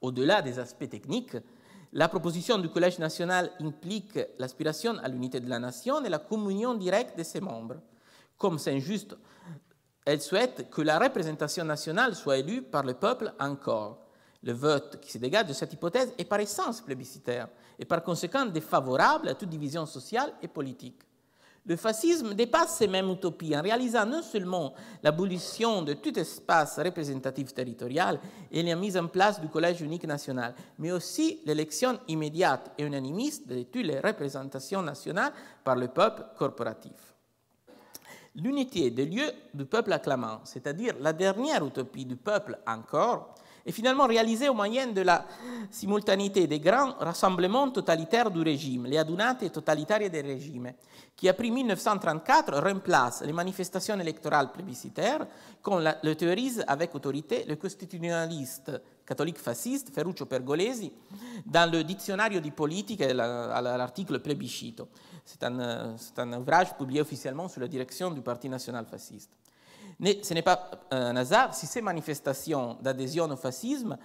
au-delà des aspects techniques, la proposition du Collège national implique l'aspiration à l'unité de la nation et la communion directe de ses membres. Comme c'est injuste, elle souhaite que la représentation nationale soit élue par le peuple encore. Le vote qui se dégage de cette hypothèse est par essence plébiscitaire et par conséquent défavorable à toute division sociale et politique. Le fascisme dépasse ces mêmes utopies en réalisant non seulement l'abolition de tout espace représentatif territorial et la mise en place du collège unique national, mais aussi l'élection immédiate et unanimiste de toutes les représentations nationales par le peuple corporatif. L'unité des lieux du peuple acclamant, c'est-à-dire la dernière utopie du peuple encore, et finalement réalisé au moyen de la simultanéité des grands rassemblements totalitaires du régime, les adunate totalitaires del régime, qui après 1934 remplace les manifestations électorales plébiscitaires comme le théorise avec autorité le constitutionnaliste catholique fasciste Ferruccio Pergolesi dans le dictionnaire di politique à l'article plébiscito. Euh, c'est un ouvrage publié officiellement sous la direction du Parti national fasciste. Ce n'est pas euh, un hasard si ces manifestations d'adhésion au fascisme,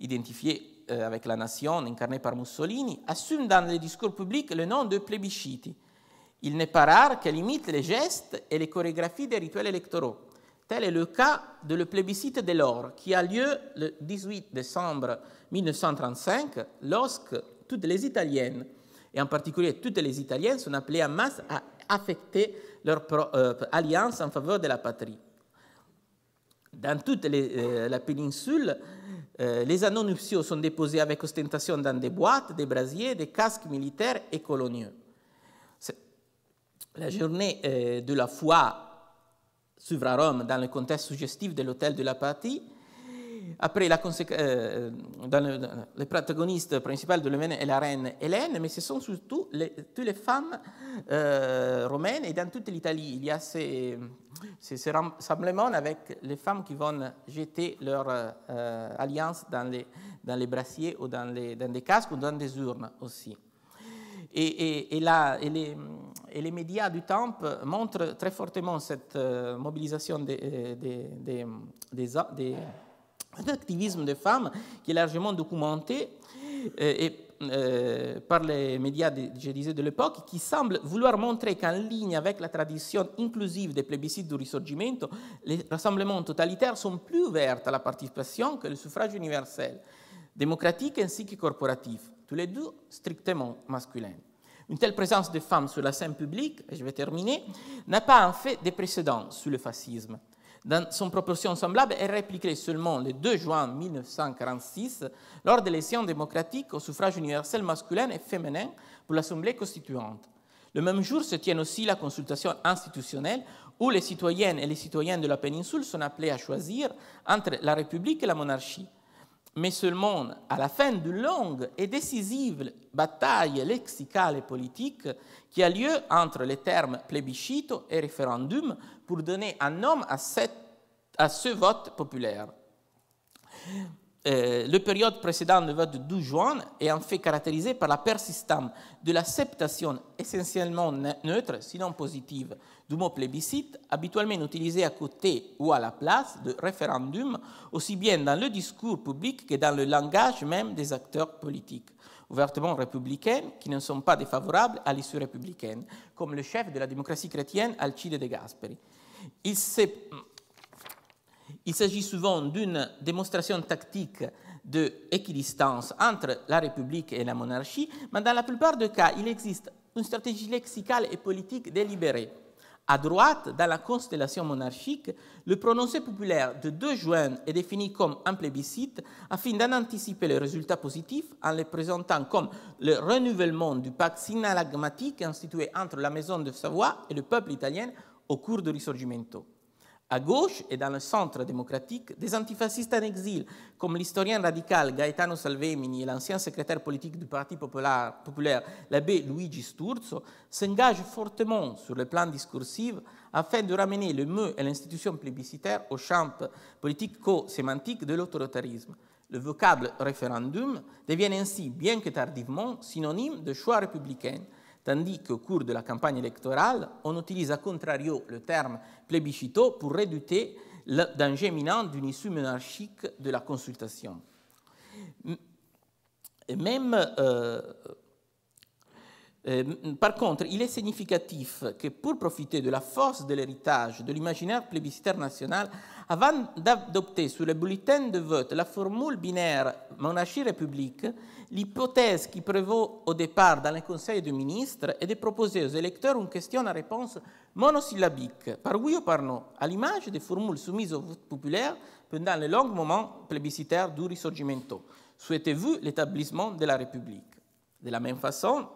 identifiées euh, avec la nation incarnée par Mussolini, assument dans les discours publics le nom de plébisciti. Il n'est pas rare qu'elles imitent les gestes et les chorégraphies des rituels électoraux. Tel est le cas de le plébiscite de l'or, qui a lieu le 18 décembre 1935, lorsque toutes les Italiennes, et en particulier toutes les Italiennes, sont appelées en masse à affecter leur euh, alliance en faveur de la patrie. Dans toute euh, la péninsule, euh, les anneaux nuptiaux sont déposés avec ostentation dans des boîtes, des brasiers, des casques militaires et coloniaux. La journée euh, de la foi s'ouvre à Rome dans le contexte suggestif de l'hôtel de la Patrie après, la euh, le, protagoniste les protagonistes de l'événement est la reine Hélène, mais ce sont surtout les, toutes les femmes euh, romaines et dans toute l'Italie. Il y a ces, avec les femmes qui vont jeter leur euh, alliance dans les, dans les brassiers ou dans, les, dans des casques ou dans des urnes aussi. Et, et, les, médias du temple montrent très fortement cette mobilisation des, des, des, des un activisme des femmes qui est largement documenté euh, et, euh, par les médias, de, de l'époque, qui semble vouloir montrer qu'en ligne avec la tradition inclusive des plébiscites du Risorgimento, les rassemblements totalitaires sont plus ouverts à la participation que le suffrage universel, démocratique ainsi que corporatif, tous les deux strictement masculins. Une telle présence de femmes sur la scène publique, et je vais terminer, n'a pas en fait de précédent sur le fascisme dans son proportion semblable est répliquée seulement le 2 juin 1946 lors de l'élection démocratique au suffrage universel masculin et féminin pour l'Assemblée constituante. Le même jour se tient aussi la consultation institutionnelle où les citoyennes et les citoyens de la péninsule sont appelés à choisir entre la République et la monarchie, mais seulement à la fin d'une longue et décisive bataille lexicale et politique qui a lieu entre les termes plébiscito et référendum pour donner un nom à, à ce vote populaire. Euh, le période précédente, de vote du 12 juin, est en fait caractérisée par la persistance de l'acceptation essentiellement neutre, sinon positive, du mot plébiscite, habituellement utilisé à côté ou à la place de référendum, aussi bien dans le discours public que dans le langage même des acteurs politiques ouvertement républicains, qui ne sont pas défavorables à l'issue républicaine, comme le chef de la démocratie chrétienne Alcide de Gasperi. Il s'est il s'agit souvent d'une démonstration tactique de entre la République et la monarchie, mais dans la plupart des cas, il existe une stratégie lexicale et politique délibérée. À droite, dans la constellation monarchique, le prononcé populaire de 2 juin est défini comme un plébiscite afin d'en anticiper les résultats positifs en les présentant comme le renouvellement du pacte synalagmatique institué entre la maison de Savoie et le peuple italien au cours du Risorgimento. À gauche et dans le centre démocratique, des antifascistes en exil, comme l'historien radical Gaetano Salvemini et l'ancien secrétaire politique du Parti populaire, l'abbé Luigi Sturzo, s'engagent fortement sur le plan discursif afin de ramener le mot et l'institution plébiscitaire au champ politico-sémantique de l'autoritarisme. Le vocable référendum devient ainsi, bien que tardivement, synonyme de choix républicain tandis qu'au cours de la campagne électorale, on utilise à contrario le terme plébiscito pour réduire le danger imminent d'une issue monarchique de la consultation. même euh, euh, par contre, il est significatif que pour profiter de la force de l'héritage de l'imaginaire plébiscitaire national, avant d'adopter sur les bulletins de vote la formule binaire monarchie-république, l'hypothèse qui prévaut au départ dans les Conseil des ministres est de proposer aux électeurs une question à réponse monosyllabique, par oui ou par non, à l'image des formules soumises au vote populaire pendant les longs moments plébiscitaires du Risorgimento. Souhaitez-vous l'établissement de la République De la même façon,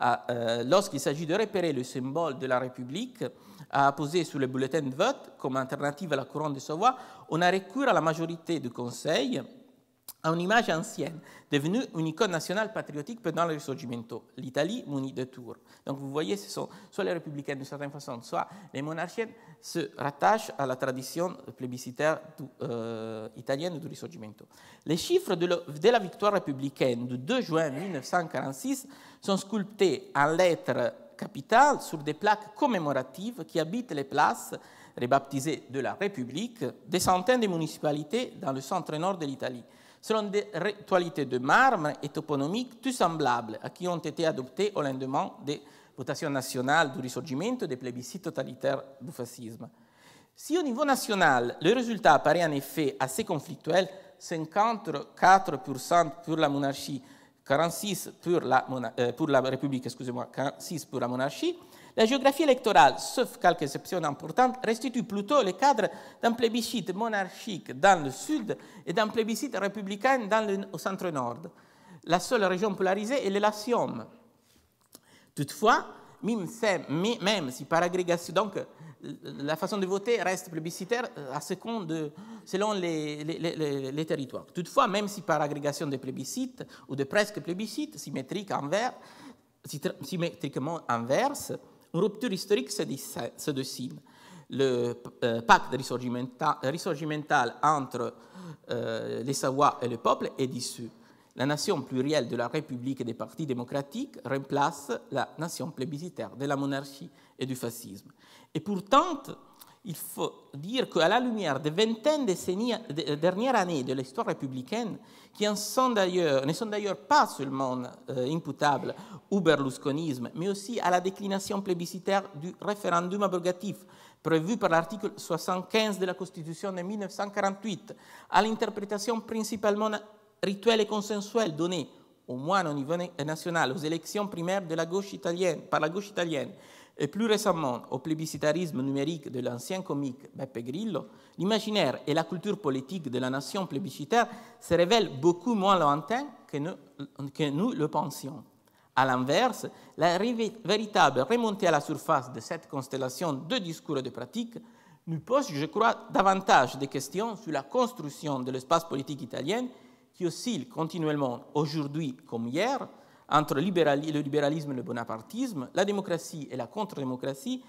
euh, lorsqu'il s'agit de repérer le symbole de la République à poser sur le bulletin de vote comme alternative à la couronne de Savoie, on a recours à la majorité du Conseil une image ancienne, devenue une icône nationale patriotique pendant le Risorgimento, l'Italie munie de tours. Donc vous voyez, ce sont soit les républicains de certaine façon, soit les monarchiennes se rattachent à la tradition plébiscitaire euh, italienne du Risorgimento. Les chiffres de, la victoire républicaine du 2 juin 1946 sont sculptés en lettres capitales sur des plaques commémoratives qui habitent les places rebaptisées de la République des centaines de municipalités dans le centre-nord de l'Italie selon des ritualités de marbre et toponomiques tout semblables à qui ont été adoptées au lendemain des votations nationales du risorgimento et des plébiscites totalitaires du fascisme. Si au niveau national, le résultat apparaît en effet assez conflictuel, 54% pour la monarchie, 46% pour la, euh, pour la République, excusez-moi, 46% pour la monarchie, la géographie électorale, sauf quelques exceptions importantes, restitue plutôt le cadre d'un plébiscite monarchique dans le sud et d'un plébiscite républicain dans le, au centre-nord. La seule région polarisée est l'Elysium. Toutefois, même si par agrégation, donc la façon de voter reste plébiscitaire euh, à selon les, territoires. Toutefois, même si par agrégation de plébiscites ou de presque plébiscites, symétriquement inverse, une rupture historique se dessine. Le euh, pacte risorgimental entre euh, les Savoies et le peuple est dissous. La nation plurielle de la République et des partis démocratiques remplace la nation plébiscitaire de la monarchie et du fascisme. Et pourtant, il faut dire qu'à la lumière des vingtaines de dernières années de l'histoire républicaine, qui ne sont d'ailleurs pas seulement euh, imputables au berlusconisme, mais aussi à la déclination plébiscitaire du référendum abrogatif prévu par l'article 75 de la Constitution de 1948, à l'interprétation principalement rituelle et consensuelle donnée, au moins au niveau national, aux élections primaires de la gauche italienne, par la gauche italienne, et plus récemment, au plébiscitarisme numérique de l'ancien comique Beppe Grillo, l'imaginaire et la culture politique de la nation plébiscitaire se révèlent beaucoup moins lointains que nous, le pensions. À l'inverse, la véritable remontée à la surface de cette constellation de discours et de pratiques nous pose, je crois, davantage de questions sur la construction de l'espace politique italien qui oscille continuellement aujourd'hui comme hier entre le libéralisme et le bonapartisme, la démocratie et la contre-démocratie,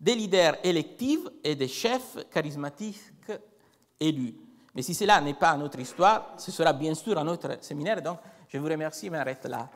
des leaders électifs et des chefs charismatiques élus. Mais si cela n'est pas notre histoire, ce sera bien sûr un autre séminaire. Donc, je vous remercie, m'arrête là.